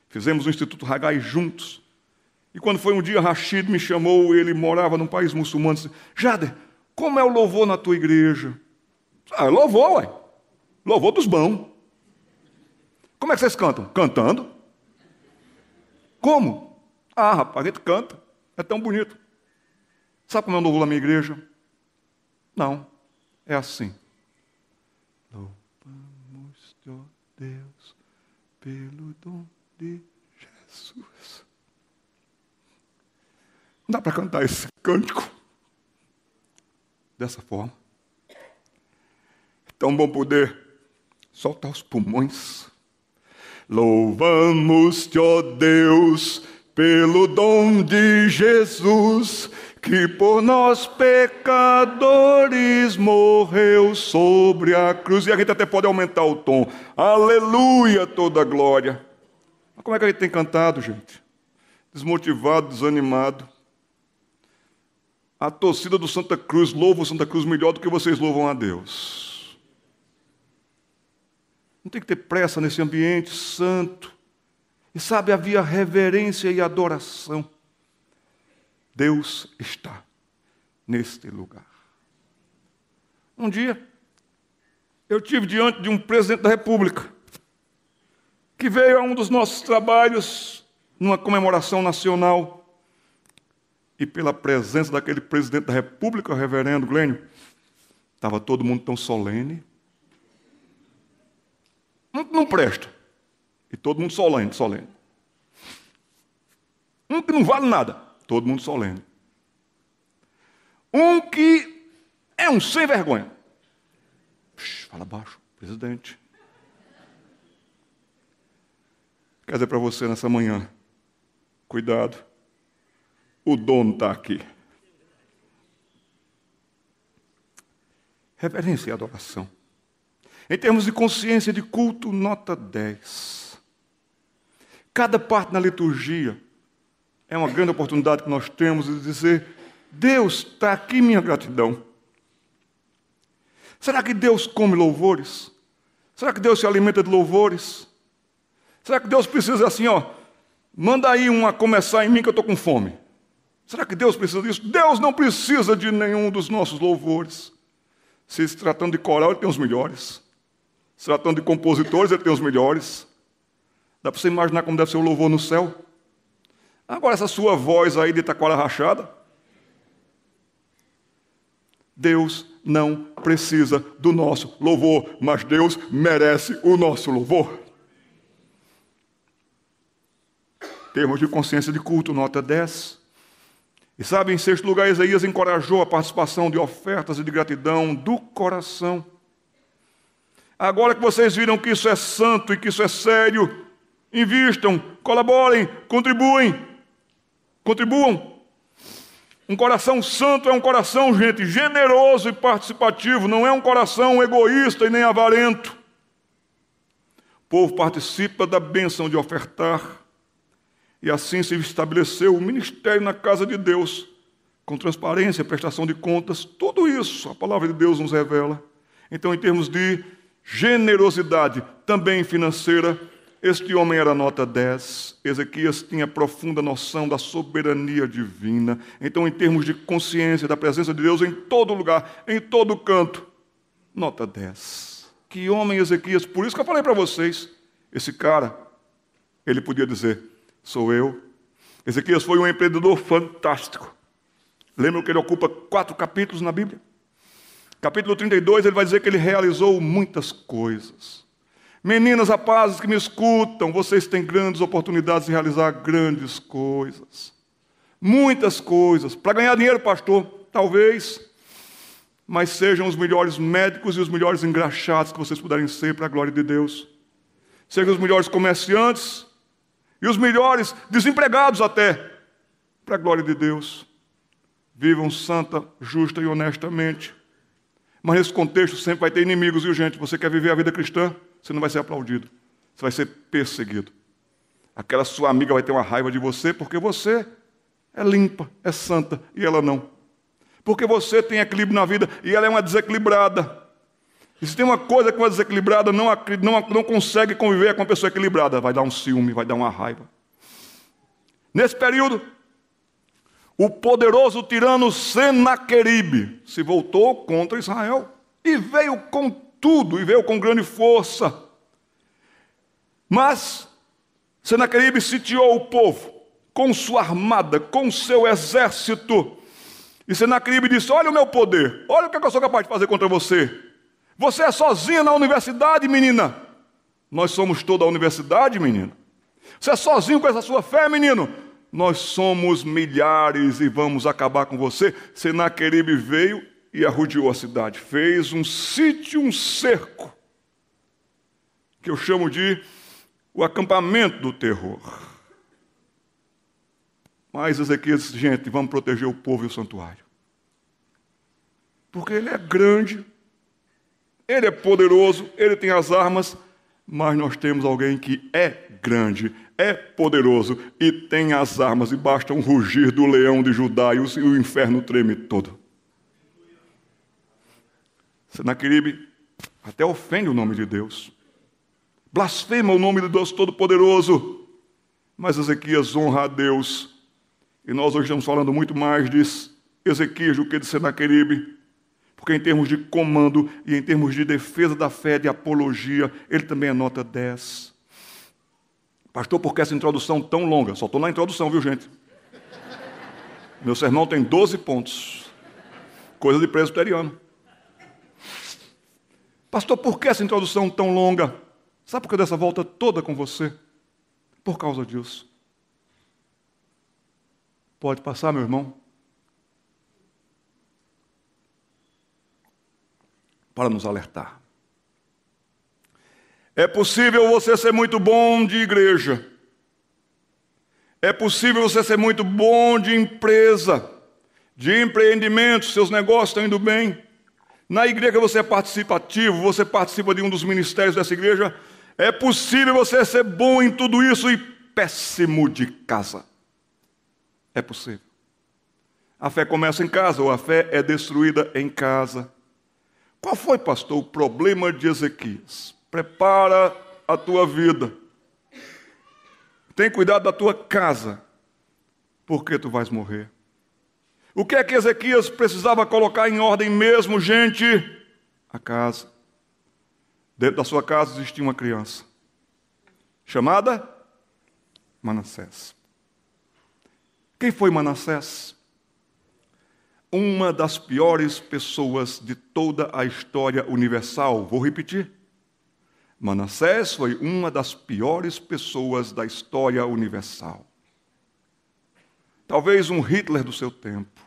fizemos o Instituto Ragai juntos. E quando foi um dia, Rashid me chamou, ele morava num país muçulmano, disse, Jader, como é o louvor na tua igreja? Ah, louvor, ué. Louvor dos bons. Como é que vocês cantam? Cantando. Como? Ah, rapaz, a gente canta. É tão bonito. Sabe como é o louvor na minha igreja? Não. É assim. Louvamos ó Deus pelo dom de Não dá para cantar esse cântico dessa forma. É tão bom poder soltar os pulmões. Louvamos-te, ó Deus, pelo dom de Jesus, que por nós pecadores morreu sobre a cruz. E a gente até pode aumentar o tom. Aleluia, toda glória. Mas como é que a gente tem cantado, gente? Desmotivado, desanimado. A torcida do Santa Cruz louva o Santa Cruz melhor do que vocês louvam a Deus. Não tem que ter pressa nesse ambiente santo. E sabe, havia reverência e adoração. Deus está neste lugar. Um dia, eu tive diante de um presidente da República que veio a um dos nossos trabalhos numa comemoração nacional e pela presença daquele presidente da República, o reverendo Glênio, estava todo mundo tão solene. Um que não presta. E todo mundo solene, solene. Um que não vale nada, todo mundo solene. Um que é um sem vergonha. fala baixo, presidente. Quer dizer para você nessa manhã, cuidado o dono está aqui. Reverência e adoração. Em termos de consciência de culto, nota 10. Cada parte na liturgia é uma grande oportunidade que nós temos de dizer: Deus, está aqui minha gratidão. Será que Deus come louvores? Será que Deus se alimenta de louvores? Será que Deus precisa assim, ó, manda aí uma começar em mim que eu estou com fome? Será que Deus precisa disso? Deus não precisa de nenhum dos nossos louvores. Se se tratando de coral, ele tem os melhores. Se tratando de compositores, ele tem os melhores. Dá para você imaginar como deve ser o louvor no céu? Agora, essa sua voz aí de taquara rachada. Deus não precisa do nosso louvor, mas Deus merece o nosso louvor. Termos de consciência de culto, nota 10. E sabe, em sexto lugar, Isaías encorajou a participação de ofertas e de gratidão do coração. Agora que vocês viram que isso é santo e que isso é sério, invistam, colaborem, contribuem. Contribuam. Um coração santo é um coração, gente, generoso e participativo, não é um coração egoísta e nem avarento. O povo participa da bênção de ofertar e assim se estabeleceu o ministério na casa de Deus, com transparência, prestação de contas, tudo isso a palavra de Deus nos revela. Então, em termos de generosidade, também financeira, este homem era nota 10. Ezequias tinha profunda noção da soberania divina. Então, em termos de consciência da presença de Deus em todo lugar, em todo canto, nota 10. Que homem Ezequias, por isso que eu falei para vocês, esse cara, ele podia dizer: Sou eu. Ezequias foi um empreendedor fantástico. Lembram que ele ocupa quatro capítulos na Bíblia? Capítulo 32, ele vai dizer que ele realizou muitas coisas. Meninas rapazes que me escutam, vocês têm grandes oportunidades de realizar grandes coisas. Muitas coisas. Para ganhar dinheiro, pastor, talvez, mas sejam os melhores médicos e os melhores engraxados que vocês puderem ser para a glória de Deus. Sejam os melhores comerciantes e os melhores desempregados até, para a glória de Deus. Vivam santa, justa e honestamente. Mas nesse contexto sempre vai ter inimigos, viu gente? Você quer viver a vida cristã? Você não vai ser aplaudido, você vai ser perseguido. Aquela sua amiga vai ter uma raiva de você porque você é limpa, é santa e ela não. Porque você tem equilíbrio na vida e ela é uma desequilibrada. E se tem uma coisa que uma desequilibrada não, não, não consegue conviver com uma pessoa equilibrada, vai dar um ciúme, vai dar uma raiva. Nesse período, o poderoso tirano Senaqueribe se voltou contra Israel e veio com tudo, e veio com grande força. Mas Senaqueribe sitiou o povo com sua armada, com seu exército. E Senaqueribe disse: Olha o meu poder, olha o que é eu sou capaz de fazer contra você. Você é sozinha na universidade, menina. Nós somos toda a universidade, menino. Você é sozinho com essa sua fé, menino. Nós somos milhares e vamos acabar com você. Senaqueribe veio e arrodeou a cidade. Fez um sítio, um cerco, que eu chamo de o acampamento do terror. Mas Ezequiel disse, gente, vamos proteger o povo e o santuário. Porque ele é grande, ele é poderoso, ele tem as armas, mas nós temos alguém que é grande, é poderoso e tem as armas, e basta um rugir do leão de Judá e o inferno treme todo. Senaqueribe até ofende o nome de Deus, blasfema o nome de Deus Todo-Poderoso, mas Ezequias honra a Deus. E nós hoje estamos falando muito mais de Ezequias do que de Senaqueribe, porque em termos de comando e em termos de defesa da fé, de apologia, ele também é nota 10. Pastor, por que essa introdução tão longa? Só estou na introdução, viu, gente? Meu sermão tem 12 pontos. Coisa de presbiteriano. Pastor, por que essa introdução tão longa? Sabe por que dessa volta toda com você? Por causa disso. Pode passar, meu irmão? para nos alertar. É possível você ser muito bom de igreja. É possível você ser muito bom de empresa, de empreendimento, seus negócios estão indo bem. Na igreja você é participativo, você participa de um dos ministérios dessa igreja. É possível você ser bom em tudo isso e péssimo de casa. É possível. A fé começa em casa, ou a fé é destruída em casa. Qual foi, pastor, o problema de Ezequias? Prepara a tua vida. Tem cuidado da tua casa, porque tu vais morrer. O que é que Ezequias precisava colocar em ordem mesmo, gente? A casa. Dentro da sua casa existia uma criança, chamada Manassés. Quem foi Manassés? uma das piores pessoas de toda a história universal. Vou repetir. Manassés foi uma das piores pessoas da história universal. Talvez um Hitler do seu tempo.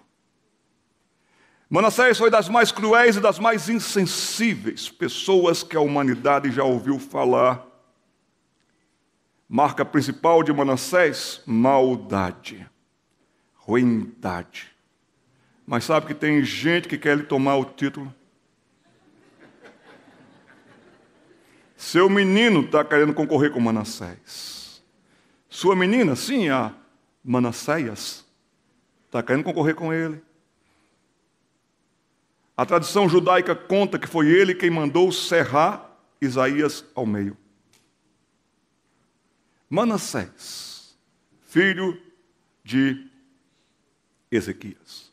Manassés foi das mais cruéis e das mais insensíveis pessoas que a humanidade já ouviu falar. Marca principal de Manassés: maldade, ruindade mas sabe que tem gente que quer lhe tomar o título? Seu menino está querendo concorrer com Manassés. Sua menina, sim, a Manassés, está querendo concorrer com ele. A tradição judaica conta que foi ele quem mandou serrar Isaías ao meio. Manassés, filho de Ezequias.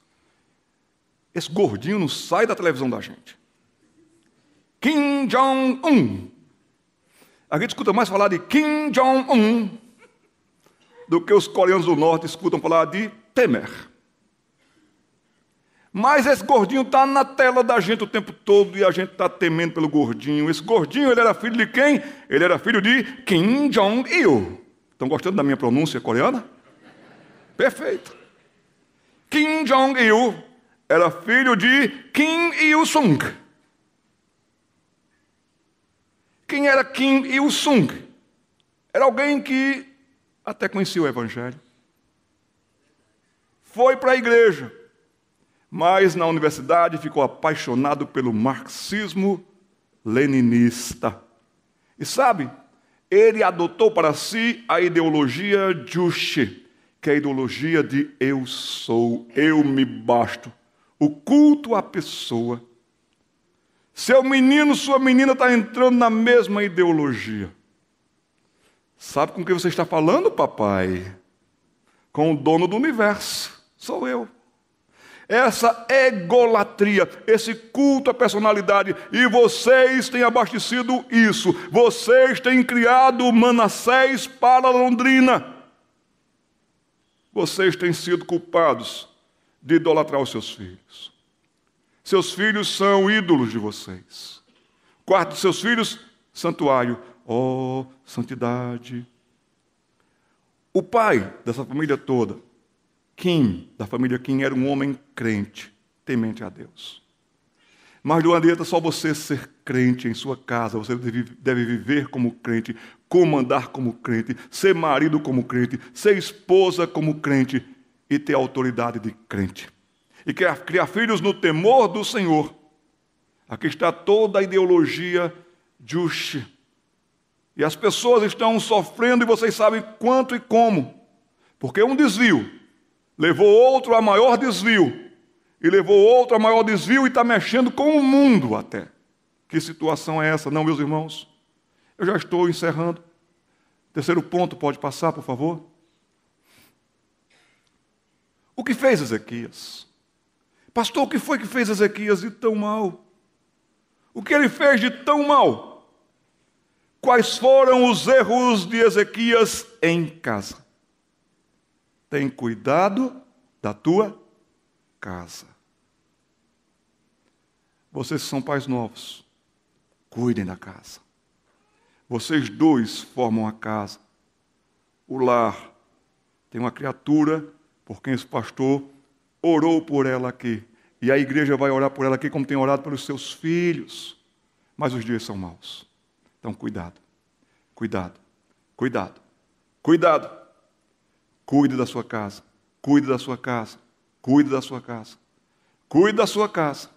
Esse gordinho não sai da televisão da gente. Kim Jong-un. A gente escuta mais falar de Kim Jong-un do que os coreanos do norte escutam falar de Temer. Mas esse gordinho está na tela da gente o tempo todo e a gente está temendo pelo gordinho. Esse gordinho, ele era filho de quem? Ele era filho de Kim Jong-il. Estão gostando da minha pronúncia coreana? Perfeito. Kim Jong-il era filho de Kim Il-sung. Quem era Kim Il-sung? Era alguém que até conhecia o Evangelho. Foi para a igreja, mas na universidade ficou apaixonado pelo marxismo leninista. E sabe, ele adotou para si a ideologia Juche, que é a ideologia de eu sou, eu me basto o culto à pessoa. Seu menino, sua menina está entrando na mesma ideologia. Sabe com quem você está falando, papai? Com o dono do universo, sou eu. Essa egolatria, esse culto à personalidade, e vocês têm abastecido isso, vocês têm criado Manassés para Londrina. Vocês têm sido culpados de idolatrar os seus filhos. Seus filhos são ídolos de vocês. Quarto dos seus filhos, santuário. Oh, santidade. O pai dessa família toda, Kim, da família Kim, era um homem crente, temente a Deus. Mas não adianta só você ser crente em sua casa, você deve viver como crente, comandar como crente, ser marido como crente, ser esposa como crente e ter autoridade de crente. E criar, criar filhos no temor do Senhor. Aqui está toda a ideologia Juche. E as pessoas estão sofrendo e vocês sabem quanto e como. Porque um desvio levou outro a maior desvio. E levou outro a maior desvio e está mexendo com o mundo até. Que situação é essa, não, meus irmãos? Eu já estou encerrando. Terceiro ponto, pode passar, por favor. O que fez Ezequias? Pastor, o que foi que fez Ezequias de tão mal? O que ele fez de tão mal? Quais foram os erros de Ezequias em casa? Tem cuidado da tua casa. Vocês são pais novos, cuidem da casa. Vocês dois formam a casa. O lar tem uma criatura porque esse pastor orou por ela aqui. E a igreja vai orar por ela aqui, como tem orado pelos seus filhos. Mas os dias são maus. Então, cuidado, cuidado, cuidado, cuidado. Cuide da sua casa, cuide da sua casa, cuide da sua casa, cuide da sua casa.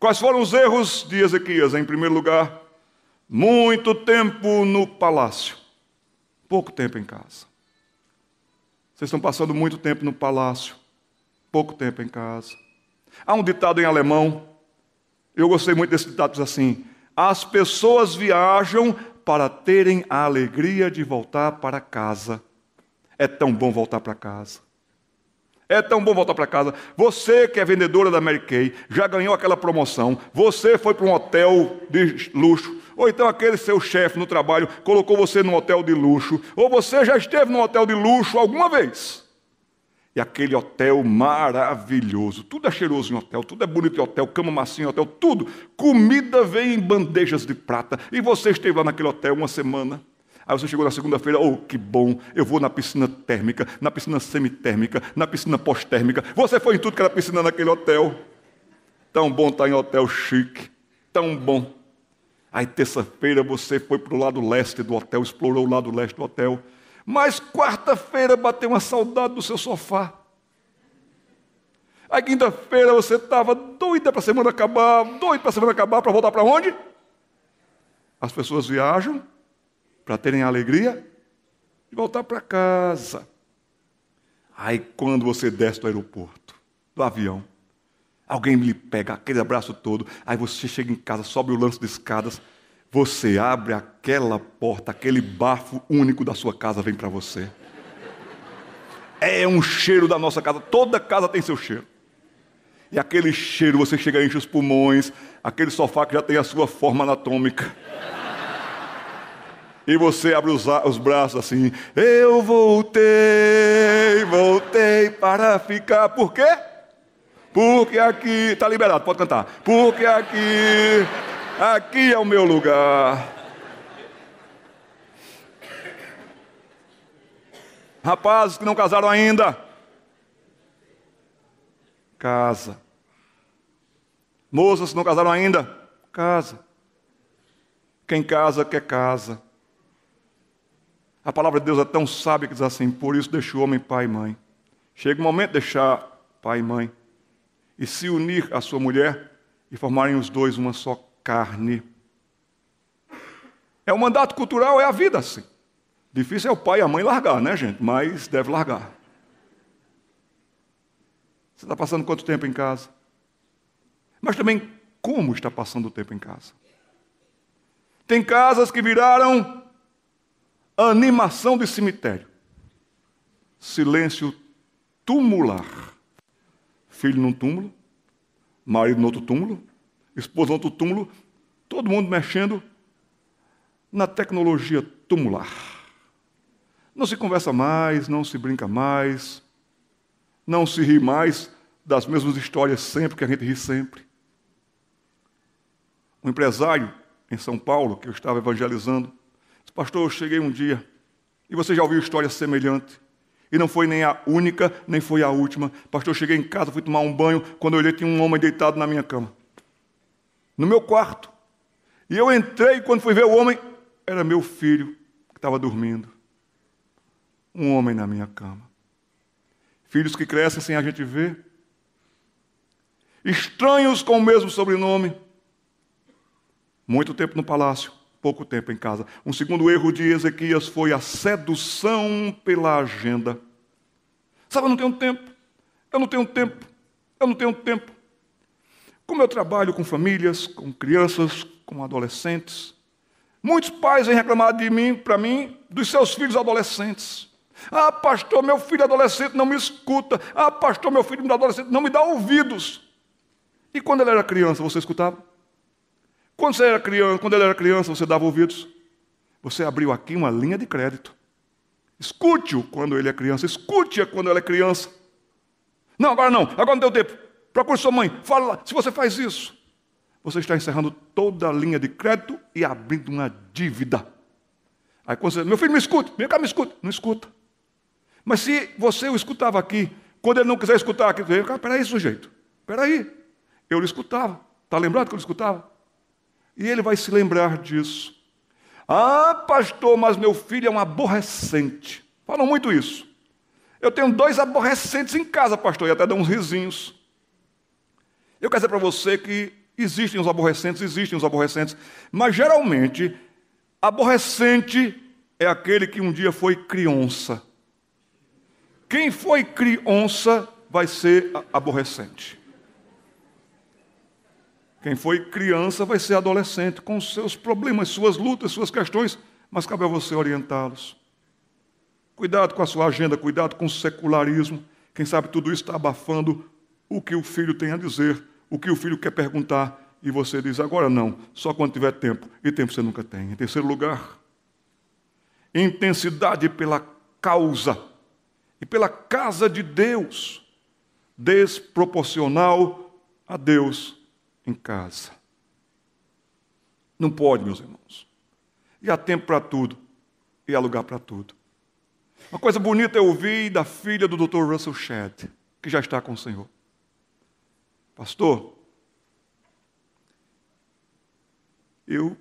Quais foram os erros de Ezequias? Em primeiro lugar, muito tempo no palácio, pouco tempo em casa. Vocês estão passando muito tempo no palácio, pouco tempo em casa. Há um ditado em alemão, eu gostei muito desse ditado, diz assim: As pessoas viajam para terem a alegria de voltar para casa. É tão bom voltar para casa. É tão bom voltar para casa. Você que é vendedora da Mary Kay, já ganhou aquela promoção. Você foi para um hotel de luxo ou então aquele seu chefe no trabalho colocou você num hotel de luxo, ou você já esteve num hotel de luxo alguma vez. E aquele hotel maravilhoso, tudo é cheiroso em hotel, tudo é bonito em hotel, cama macia em hotel, tudo. Comida vem em bandejas de prata, e você esteve lá naquele hotel uma semana. Aí você chegou na segunda-feira, oh, que bom, eu vou na piscina térmica, na piscina semitérmica, na piscina pós-térmica. Você foi em tudo que era piscina naquele hotel. Tão bom estar tá em hotel chique, tão bom. Aí terça-feira você foi para o lado leste do hotel, explorou o lado leste do hotel. Mas quarta-feira bateu uma saudade do seu sofá. Aí quinta-feira você estava doida para a semana acabar, doida para a semana acabar, para voltar para onde? As pessoas viajam para terem a alegria de voltar para casa. Aí quando você desce do aeroporto, do avião, Alguém lhe pega aquele abraço todo, aí você chega em casa, sobe o lance de escadas, você abre aquela porta, aquele bafo único da sua casa vem para você. É um cheiro da nossa casa, toda casa tem seu cheiro. E aquele cheiro, você chega e enche os pulmões, aquele sofá que já tem a sua forma anatômica. E você abre os, os braços assim, eu voltei, voltei para ficar. Por quê? Porque aqui. Está liberado, pode cantar. Porque aqui. Aqui é o meu lugar. Rapazes que não casaram ainda. Casa. Moças que não casaram ainda. Casa. Quem casa, quer casa. A palavra de Deus é tão sábia que diz assim: por isso o homem pai e mãe. Chega o momento de deixar pai e mãe e se unir à sua mulher e formarem os dois uma só carne. É o um mandato cultural, é a vida assim. Difícil é o pai e a mãe largar, né, gente? Mas deve largar. Você está passando quanto tempo em casa? Mas também como está passando o tempo em casa? Tem casas que viraram animação de cemitério. Silêncio tumular filho num túmulo, marido no outro túmulo, esposa no outro túmulo, todo mundo mexendo na tecnologia tumular. Não se conversa mais, não se brinca mais, não se ri mais das mesmas histórias sempre que a gente ri sempre. Um empresário em São Paulo, que eu estava evangelizando, disse, pastor, eu cheguei um dia, e você já ouviu história semelhante? E não foi nem a única, nem foi a última. Pastor, eu cheguei em casa, fui tomar um banho. Quando eu olhei, tinha um homem deitado na minha cama. No meu quarto. E eu entrei, quando fui ver o homem, era meu filho que estava dormindo. Um homem na minha cama. Filhos que crescem sem a gente ver. Estranhos com o mesmo sobrenome. Muito tempo no palácio pouco tempo em casa. Um segundo erro de Ezequias foi a sedução pela agenda. Sabe, eu não tenho tempo. Eu não tenho tempo. Eu não tenho tempo. Como eu trabalho com famílias, com crianças, com adolescentes, muitos pais vêm reclamar de mim, para mim, dos seus filhos adolescentes. Ah, pastor, meu filho adolescente não me escuta. Ah, pastor, meu filho adolescente não me dá ouvidos. E quando ele era criança, você escutava? Quando, você era criança, quando ele era criança, você dava ouvidos. Você abriu aqui uma linha de crédito. Escute-o quando ele é criança, escute-a quando ela é criança. Não, agora não, agora não deu tempo. Procure sua mãe, fala. Se você faz isso, você está encerrando toda a linha de crédito e abrindo uma dívida. Aí quando você, meu filho, me escuta, vem cá, me escuta. Não escuta. Mas se você o escutava aqui, quando ele não quiser escutar aqui, vem cara, peraí, sujeito, peraí. Eu lhe escutava. Está lembrado que eu lhe escutava? E ele vai se lembrar disso. Ah, pastor, mas meu filho é um aborrecente. Falam muito isso. Eu tenho dois aborrecentes em casa, pastor, e até dão uns risinhos. Eu quero dizer para você que existem os aborrecentes, existem os aborrecentes, mas geralmente, aborrecente é aquele que um dia foi criança. Quem foi criança vai ser aborrecente. Quem foi criança vai ser adolescente, com seus problemas, suas lutas, suas questões, mas cabe a você orientá-los. Cuidado com a sua agenda, cuidado com o secularismo. Quem sabe tudo isso está abafando o que o filho tem a dizer, o que o filho quer perguntar, e você diz agora não, só quando tiver tempo. E tempo você nunca tem. Em terceiro lugar, intensidade pela causa e pela casa de Deus, desproporcional a Deus em casa. Não pode, meus irmãos. E há tempo para tudo, e há lugar para tudo. Uma coisa bonita eu ouvi da filha do Dr. Russell Shedd, que já está com o Senhor. Pastor, eu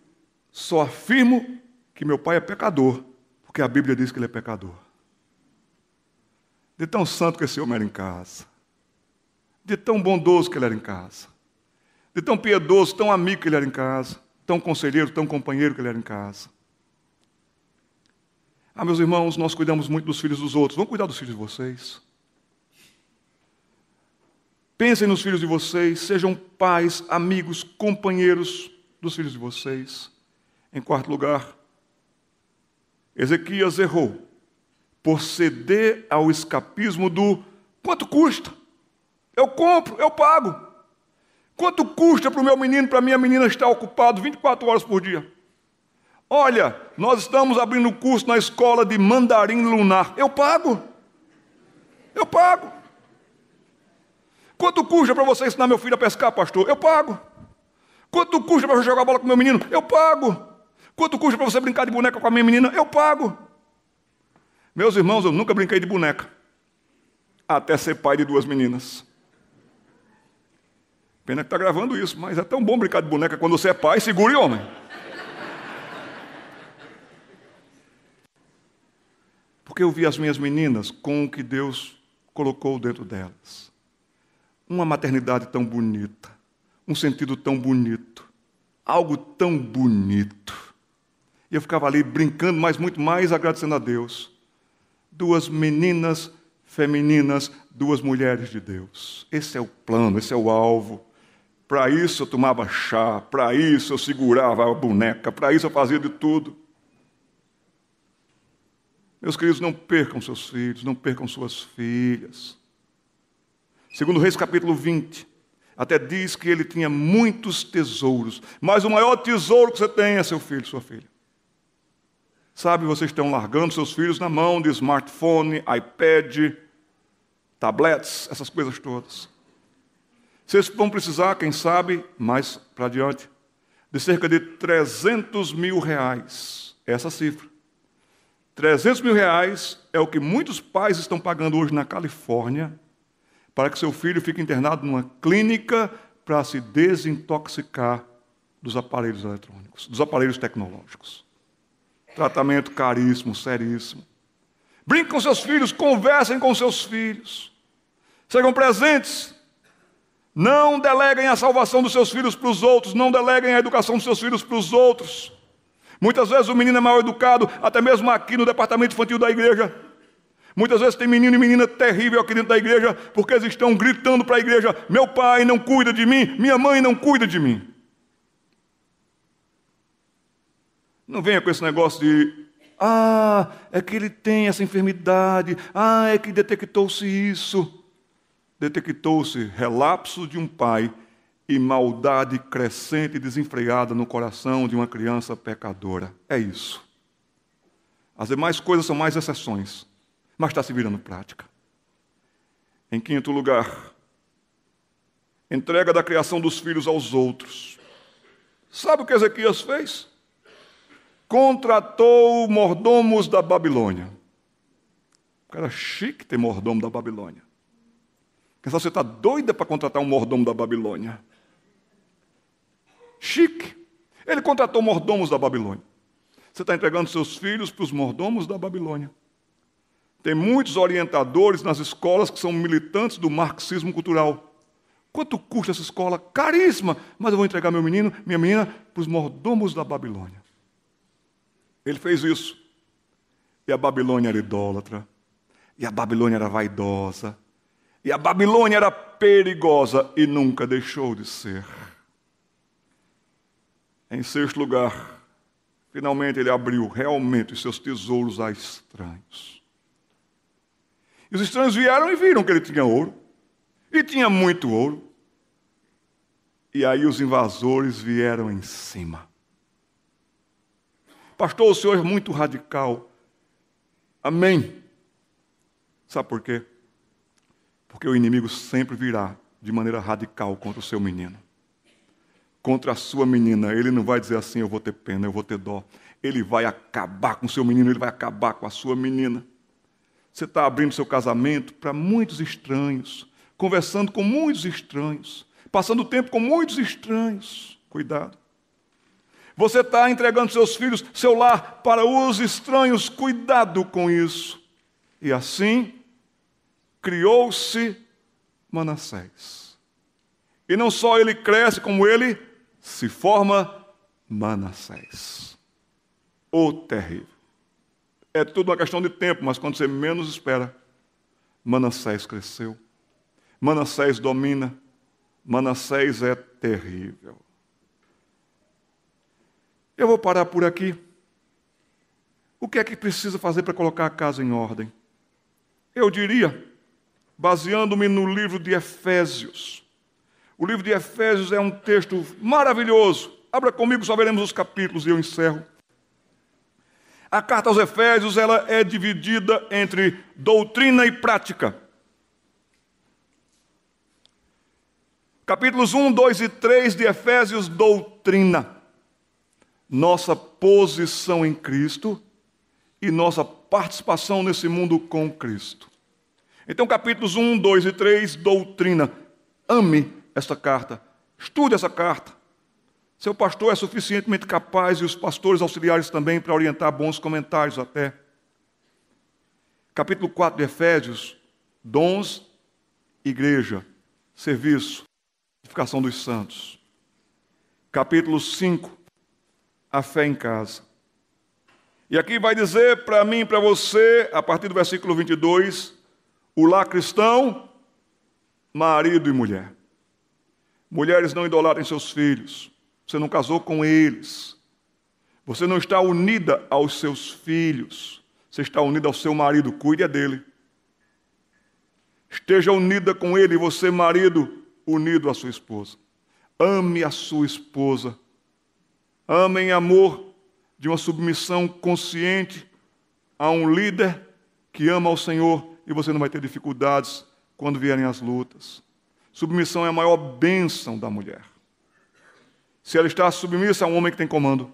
só afirmo que meu pai é pecador, porque a Bíblia diz que ele é pecador. De tão santo que esse homem era em casa, de tão bondoso que ele era em casa, de tão piedoso, tão amigo que ele era em casa, tão conselheiro, tão companheiro que ele era em casa. Ah, meus irmãos, nós cuidamos muito dos filhos dos outros. Vão cuidar dos filhos de vocês. Pensem nos filhos de vocês, sejam pais, amigos, companheiros dos filhos de vocês. Em quarto lugar, Ezequias errou por ceder ao escapismo do quanto custa? Eu compro, eu pago. Quanto custa para o meu menino, para minha menina estar ocupado 24 horas por dia? Olha, nós estamos abrindo curso na escola de mandarim lunar. Eu pago. Eu pago. Quanto custa para você ensinar meu filho a pescar, pastor? Eu pago. Quanto custa para você jogar bola com meu menino? Eu pago. Quanto custa para você brincar de boneca com a minha menina? Eu pago. Meus irmãos, eu nunca brinquei de boneca. Até ser pai de duas meninas. Pena que está gravando isso, mas é tão bom brincar de boneca quando você é pai, segure homem. Porque eu vi as minhas meninas com o que Deus colocou dentro delas. Uma maternidade tão bonita, um sentido tão bonito, algo tão bonito. E eu ficava ali brincando, mas muito mais agradecendo a Deus. Duas meninas femininas, duas mulheres de Deus. Esse é o plano, esse é o alvo. Para isso eu tomava chá, para isso eu segurava a boneca, para isso eu fazia de tudo. Meus queridos, não percam seus filhos, não percam suas filhas. Segundo Reis capítulo 20, até diz que ele tinha muitos tesouros, mas o maior tesouro que você tem é seu filho, sua filha. Sabe, vocês estão largando seus filhos na mão de smartphone, iPad, tablets, essas coisas todas. Vocês vão precisar, quem sabe, mais para adiante, de cerca de 300 mil reais. Essa cifra. 300 mil reais é o que muitos pais estão pagando hoje na Califórnia para que seu filho fique internado numa clínica para se desintoxicar dos aparelhos eletrônicos, dos aparelhos tecnológicos. Tratamento caríssimo, seríssimo. Brinque com seus filhos, conversem com seus filhos. Sejam presentes não deleguem a salvação dos seus filhos para os outros, não deleguem a educação dos seus filhos para os outros. Muitas vezes o menino é mal educado, até mesmo aqui no departamento infantil da igreja. Muitas vezes tem menino e menina terrível aqui dentro da igreja, porque eles estão gritando para a igreja: meu pai não cuida de mim, minha mãe não cuida de mim. Não venha com esse negócio de ah, é que ele tem essa enfermidade, ah, é que detectou-se isso detectou-se relapso de um pai e maldade crescente e desenfreada no coração de uma criança pecadora. É isso. As demais coisas são mais exceções, mas está se virando prática. Em quinto lugar, entrega da criação dos filhos aos outros. Sabe o que Ezequias fez? Contratou mordomos da Babilônia. O cara chique ter mordomo da Babilônia. Pensava, você está doida para contratar um mordomo da Babilônia. Chique. Ele contratou mordomos da Babilônia. Você está entregando seus filhos para os mordomos da Babilônia. Tem muitos orientadores nas escolas que são militantes do marxismo cultural. Quanto custa essa escola? Caríssima! Mas eu vou entregar meu menino, minha menina, para os mordomos da Babilônia. Ele fez isso. E a Babilônia era idólatra. E a Babilônia era vaidosa. E a Babilônia era perigosa e nunca deixou de ser. Em sexto lugar, finalmente ele abriu realmente os seus tesouros a estranhos. E os estranhos vieram e viram que ele tinha ouro. E tinha muito ouro. E aí os invasores vieram em cima. Pastor, o senhor é muito radical. Amém. Sabe por quê? Porque o inimigo sempre virá de maneira radical contra o seu menino. Contra a sua menina. Ele não vai dizer assim: eu vou ter pena, eu vou ter dó. Ele vai acabar com o seu menino, ele vai acabar com a sua menina. Você está abrindo seu casamento para muitos estranhos, conversando com muitos estranhos, passando tempo com muitos estranhos. Cuidado. Você está entregando seus filhos, seu lar, para os estranhos. Cuidado com isso. E assim, criou-se Manassés. E não só ele cresce, como ele se forma Manassés. O terrível. É tudo uma questão de tempo, mas quando você menos espera, Manassés cresceu. Manassés domina. Manassés é terrível. Eu vou parar por aqui. O que é que precisa fazer para colocar a casa em ordem? Eu diria baseando-me no livro de Efésios. O livro de Efésios é um texto maravilhoso. Abra comigo, só veremos os capítulos e eu encerro. A carta aos Efésios ela é dividida entre doutrina e prática. Capítulos 1, 2 e 3 de Efésios, doutrina. Nossa posição em Cristo e nossa participação nesse mundo com Cristo. Então, capítulos 1, 2 e 3, doutrina. Ame esta carta. Estude essa carta. Seu pastor é suficientemente capaz e os pastores auxiliares também para orientar bons comentários até. Capítulo 4 de Efésios: dons, igreja, serviço, edificação dos santos. Capítulo 5: a fé em casa. E aqui vai dizer para mim e para você, a partir do versículo 22, o lar cristão, marido e mulher. Mulheres não idolatrem seus filhos. Você não casou com eles. Você não está unida aos seus filhos. Você está unida ao seu marido. Cuide é dele. Esteja unida com ele, você, marido, unido à sua esposa. Ame a sua esposa. Ame em amor de uma submissão consciente a um líder que ama ao Senhor e você não vai ter dificuldades quando vierem as lutas. Submissão é a maior bênção da mulher. Se ela está submissa a um homem que tem comando,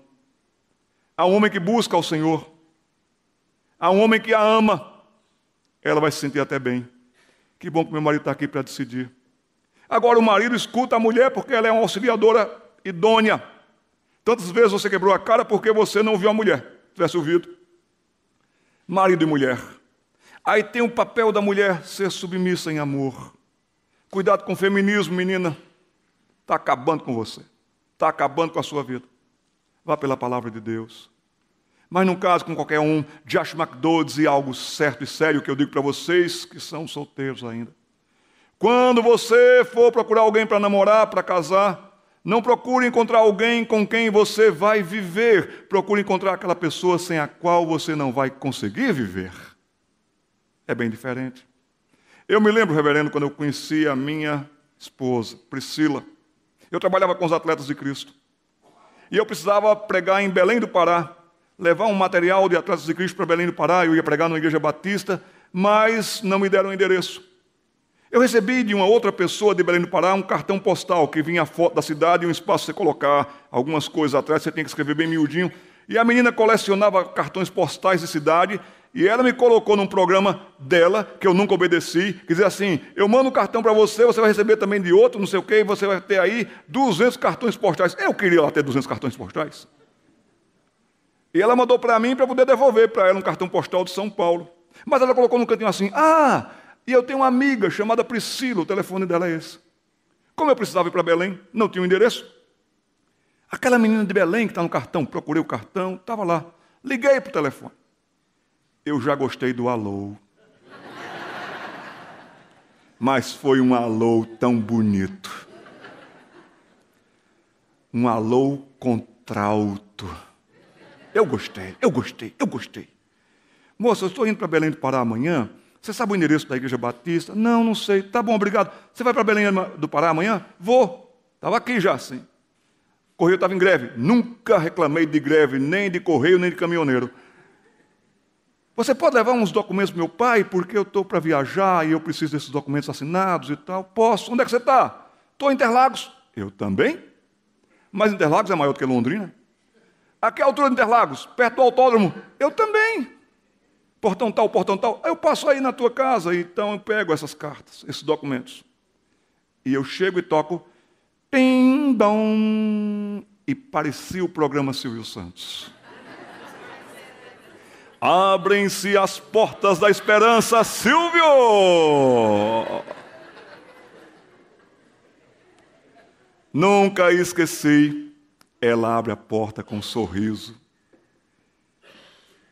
a um homem que busca ao Senhor, a um homem que a ama, ela vai se sentir até bem. Que bom que meu marido está aqui para decidir. Agora o marido escuta a mulher porque ela é uma auxiliadora idônea. Tantas vezes você quebrou a cara porque você não viu a mulher. Tivesse ouvido. Marido e mulher. Aí tem o papel da mulher ser submissa em amor. Cuidado com o feminismo, menina. Está acabando com você. Está acabando com a sua vida. Vá pela palavra de Deus. Mas não caso com qualquer um. Josh McDowell dizia algo certo e sério que eu digo para vocês que são solteiros ainda. Quando você for procurar alguém para namorar, para casar, não procure encontrar alguém com quem você vai viver. Procure encontrar aquela pessoa sem a qual você não vai conseguir viver é bem diferente. Eu me lembro, reverendo, quando eu conheci a minha esposa, Priscila. Eu trabalhava com os atletas de Cristo. E eu precisava pregar em Belém do Pará, levar um material de atletas de Cristo para Belém do Pará. Eu ia pregar na Igreja Batista, mas não me deram endereço. Eu recebi de uma outra pessoa de Belém do Pará um cartão postal que vinha a foto da cidade e um espaço para você colocar algumas coisas atrás, você tem que escrever bem miudinho. E a menina colecionava cartões postais de cidade e ela me colocou num programa dela, que eu nunca obedeci, que dizia assim: eu mando um cartão para você, você vai receber também de outro, não sei o quê, você vai ter aí 200 cartões postais. Eu queria lá ter 200 cartões postais. E ela mandou para mim para poder devolver para ela um cartão postal de São Paulo. Mas ela colocou no cantinho assim: ah, e eu tenho uma amiga chamada Priscila, o telefone dela é esse. Como eu precisava ir para Belém, não tinha o um endereço. Aquela menina de Belém que está no cartão, procurei o cartão, estava lá. Liguei para o telefone. Eu já gostei do alô. Mas foi um alô tão bonito. Um alô contralto. Eu gostei, eu gostei, eu gostei. Moça, eu estou indo para Belém do Pará amanhã. Você sabe o endereço da Igreja Batista? Não, não sei. Tá bom, obrigado. Você vai para Belém do Pará amanhã? Vou. Estava aqui já, sim. Correio estava em greve. Nunca reclamei de greve, nem de correio, nem de caminhoneiro. Você pode levar uns documentos para meu pai, porque eu estou para viajar e eu preciso desses documentos assinados e tal? Posso. Onde é que você está? Estou em Interlagos. Eu também. Mas Interlagos é maior do que Londrina. É a que altura de Interlagos? Perto do autódromo? Eu também. Portão tal, portão tal. Eu passo aí na tua casa, então eu pego essas cartas, esses documentos. E eu chego e toco. Tim, dom. E parecia o programa Silvio Santos. Abrem-se as portas da esperança, Silvio! Nunca esqueci. Ela abre a porta com um sorriso.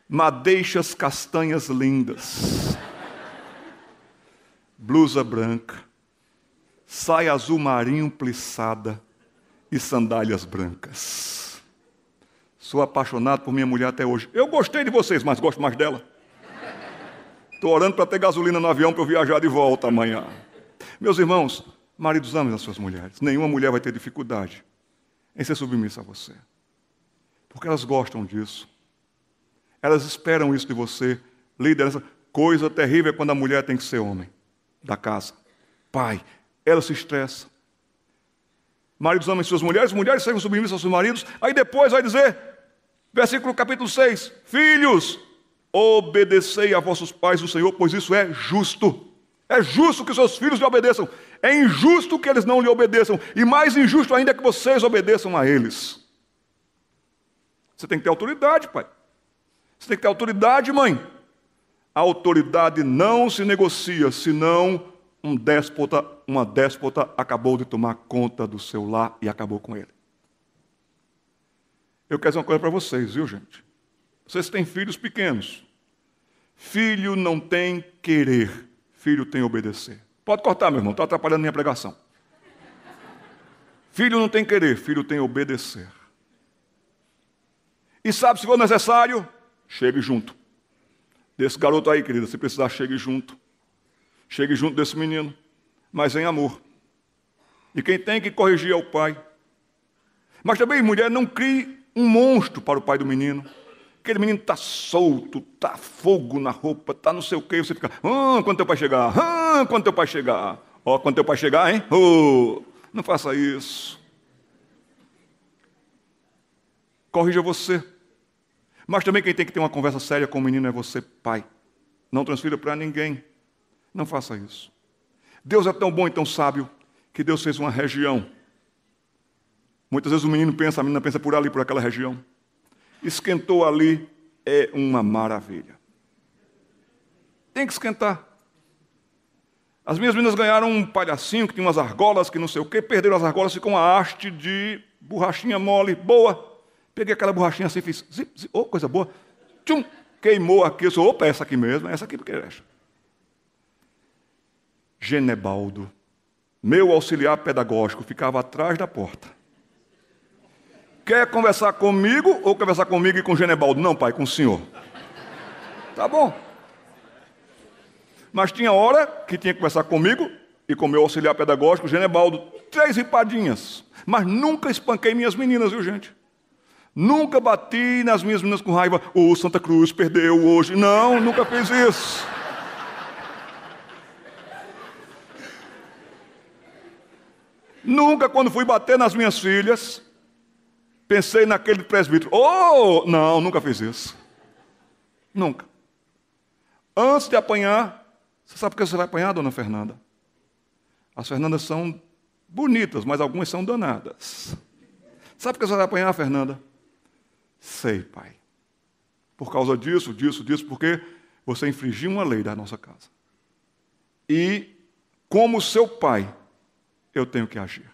Madeixas castanhas lindas. Blusa branca. Saia azul marinho plissada e sandálias brancas. Sou apaixonado por minha mulher até hoje. Eu gostei de vocês, mas gosto mais dela. Estou orando para ter gasolina no avião para eu viajar de volta amanhã. Meus irmãos, maridos, amem as suas mulheres. Nenhuma mulher vai ter dificuldade em ser submissa a você. Porque elas gostam disso. Elas esperam isso de você. Liderança. Coisa terrível é quando a mulher tem que ser homem da casa. Pai, ela se estressa. Maridos amem suas mulheres, mulheres sejam submissas aos seus maridos. Aí depois vai dizer: Versículo capítulo 6: Filhos, obedecei a vossos pais o Senhor, pois isso é justo. É justo que seus filhos lhe obedeçam. É injusto que eles não lhe obedeçam. E mais injusto ainda é que vocês obedeçam a eles. Você tem que ter autoridade, pai. Você tem que ter autoridade, mãe. A autoridade não se negocia, senão um déspota, uma déspota acabou de tomar conta do seu lar e acabou com ele. Eu quero dizer uma coisa para vocês, viu, gente? Vocês têm filhos pequenos. Filho não tem querer, filho tem obedecer. Pode cortar, meu irmão, está atrapalhando minha pregação. Filho não tem querer, filho tem obedecer. E sabe, se for necessário, chegue junto. Desse garoto aí, querida, se precisar, chegue junto. Chegue junto desse menino, mas em amor. E quem tem que corrigir é o pai. Mas também, mulher, não crie um monstro para o pai do menino. Aquele menino está solto, está fogo na roupa, está não sei o quê. Você fica, ah, quando teu pai chegar, ah, quando teu pai chegar. Ó, oh, quando teu pai chegar, hein? Oh, não faça isso. Corrija você. Mas também quem tem que ter uma conversa séria com o menino é você, pai. Não transfira para ninguém. Não faça isso. Deus é tão bom e tão sábio que Deus fez uma região Muitas vezes o menino pensa, a menina pensa por ali, por aquela região. Esquentou ali, é uma maravilha. Tem que esquentar. As minhas meninas ganharam um palhacinho que tinha umas argolas, que não sei o quê, perderam as argolas, ficou uma haste de borrachinha mole, boa. Peguei aquela borrachinha assim, fiz, zip, zip, oh, coisa boa. Tchum, queimou aqui, eu sou, opa, é essa aqui mesmo, é essa aqui porque é essa. Genebaldo, meu auxiliar pedagógico, ficava atrás da porta Quer conversar comigo ou conversar comigo e com Genebaldo? Não, pai, com o senhor. Tá bom. Mas tinha hora que tinha que conversar comigo e com meu auxiliar pedagógico, Genebaldo, três ripadinhas. Mas nunca espanquei minhas meninas, viu, gente? Nunca bati nas minhas meninas com raiva. O oh, Santa Cruz perdeu hoje. Não, nunca fiz isso. nunca, quando fui bater nas minhas filhas, Pensei naquele presbítero. Oh, não, nunca fiz isso. Nunca. Antes de apanhar, você sabe por que você vai apanhar, dona Fernanda? As Fernandas são bonitas, mas algumas são danadas. Sabe por que você vai apanhar, Fernanda? Sei, pai. Por causa disso, disso, disso, porque você infringiu uma lei da nossa casa. E, como seu pai, eu tenho que agir.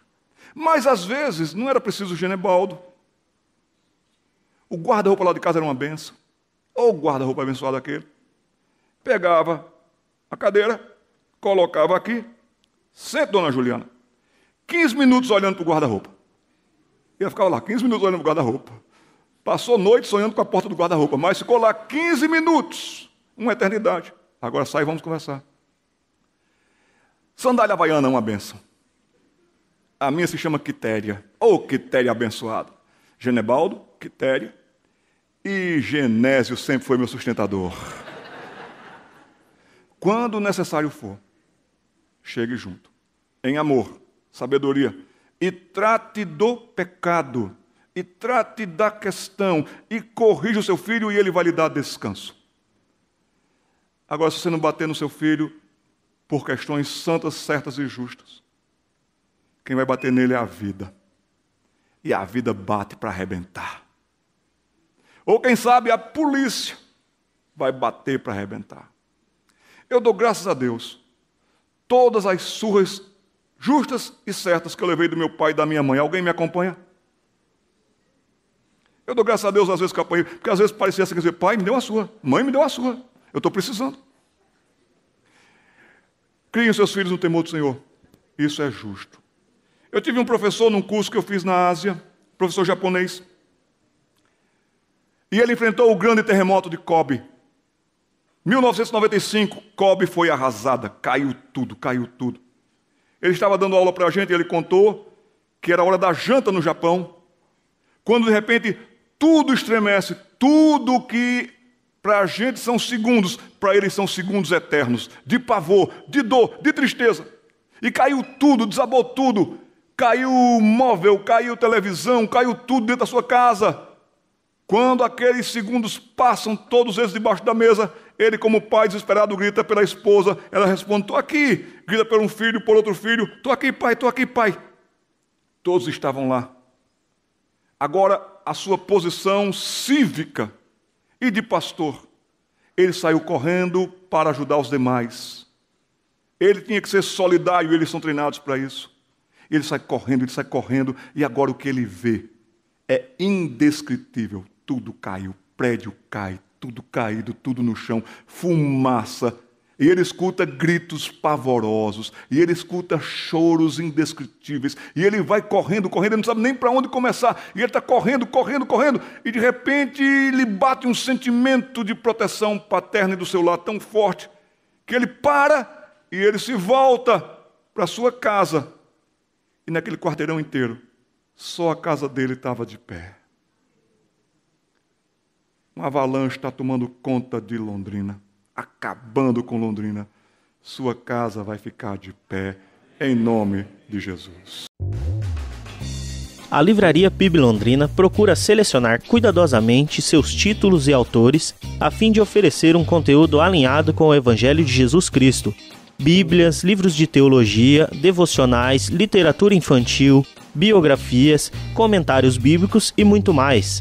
Mas às vezes não era preciso Genebaldo, o guarda-roupa lá de casa era uma benção. Ou o guarda-roupa abençoado aquele. Pegava a cadeira, colocava aqui, senta, dona Juliana. 15 minutos olhando para o guarda-roupa. E ela ficava lá 15 minutos olhando para o guarda-roupa. Passou noite sonhando com a porta do guarda-roupa, mas ficou lá 15 minutos, uma eternidade. Agora sai e vamos conversar. Sandália havaiana é uma benção. A minha se chama Quitéria, ou Quitéria abençoada. Genebaldo, Quitéria, e Genésio sempre foi meu sustentador. Quando necessário for, chegue junto. Em amor, sabedoria. E trate do pecado. E trate da questão. E corrija o seu filho e ele vai lhe dar descanso. Agora, se você não bater no seu filho por questões santas, certas e justas, quem vai bater nele é a vida. E a vida bate para arrebentar. Ou quem sabe a polícia vai bater para arrebentar. Eu dou graças a Deus. Todas as surras justas e certas que eu levei do meu pai e da minha mãe. Alguém me acompanha? Eu dou graças a Deus às vezes que apanhei, porque às vezes parecia assim, dizer, pai me deu uma surra, mãe me deu uma surra, eu estou precisando. Criem seus filhos no temor do Senhor, isso é justo. Eu tive um professor num curso que eu fiz na Ásia, professor japonês, e ele enfrentou o grande terremoto de Kobe. 1995, Kobe foi arrasada, caiu tudo, caiu tudo. Ele estava dando aula para a gente e ele contou que era hora da janta no Japão, quando de repente tudo estremece, tudo que para a gente são segundos, para eles são segundos eternos, de pavor, de dor, de tristeza. E caiu tudo, desabou tudo. Caiu móvel, caiu televisão, caiu tudo dentro da sua casa. Quando aqueles segundos passam, todos eles debaixo da mesa, ele, como pai desesperado, grita pela esposa. Ela responde: Estou aqui. Grita por um filho, por outro filho: Estou aqui, pai, estou aqui, pai. Todos estavam lá. Agora, a sua posição cívica e de pastor, ele saiu correndo para ajudar os demais. Ele tinha que ser solidário, eles são treinados para isso. Ele sai correndo, ele sai correndo, e agora o que ele vê é indescritível tudo cai, o prédio cai, tudo caído, tudo no chão, fumaça. E ele escuta gritos pavorosos, e ele escuta choros indescritíveis, e ele vai correndo, correndo, ele não sabe nem para onde começar, e ele está correndo, correndo, correndo, e de repente lhe bate um sentimento de proteção paterna e do seu lado tão forte, que ele para e ele se volta para sua casa. E naquele quarteirão inteiro, só a casa dele estava de pé. Uma avalanche está tomando conta de Londrina, acabando com Londrina. Sua casa vai ficar de pé, em nome de Jesus. A Livraria PIB Londrina procura selecionar cuidadosamente seus títulos e autores a fim de oferecer um conteúdo alinhado com o Evangelho de Jesus Cristo. Bíblias, livros de teologia, devocionais, literatura infantil, biografias, comentários bíblicos e muito mais.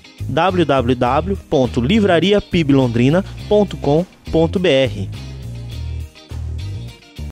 www.livrariapiblondrina.com.br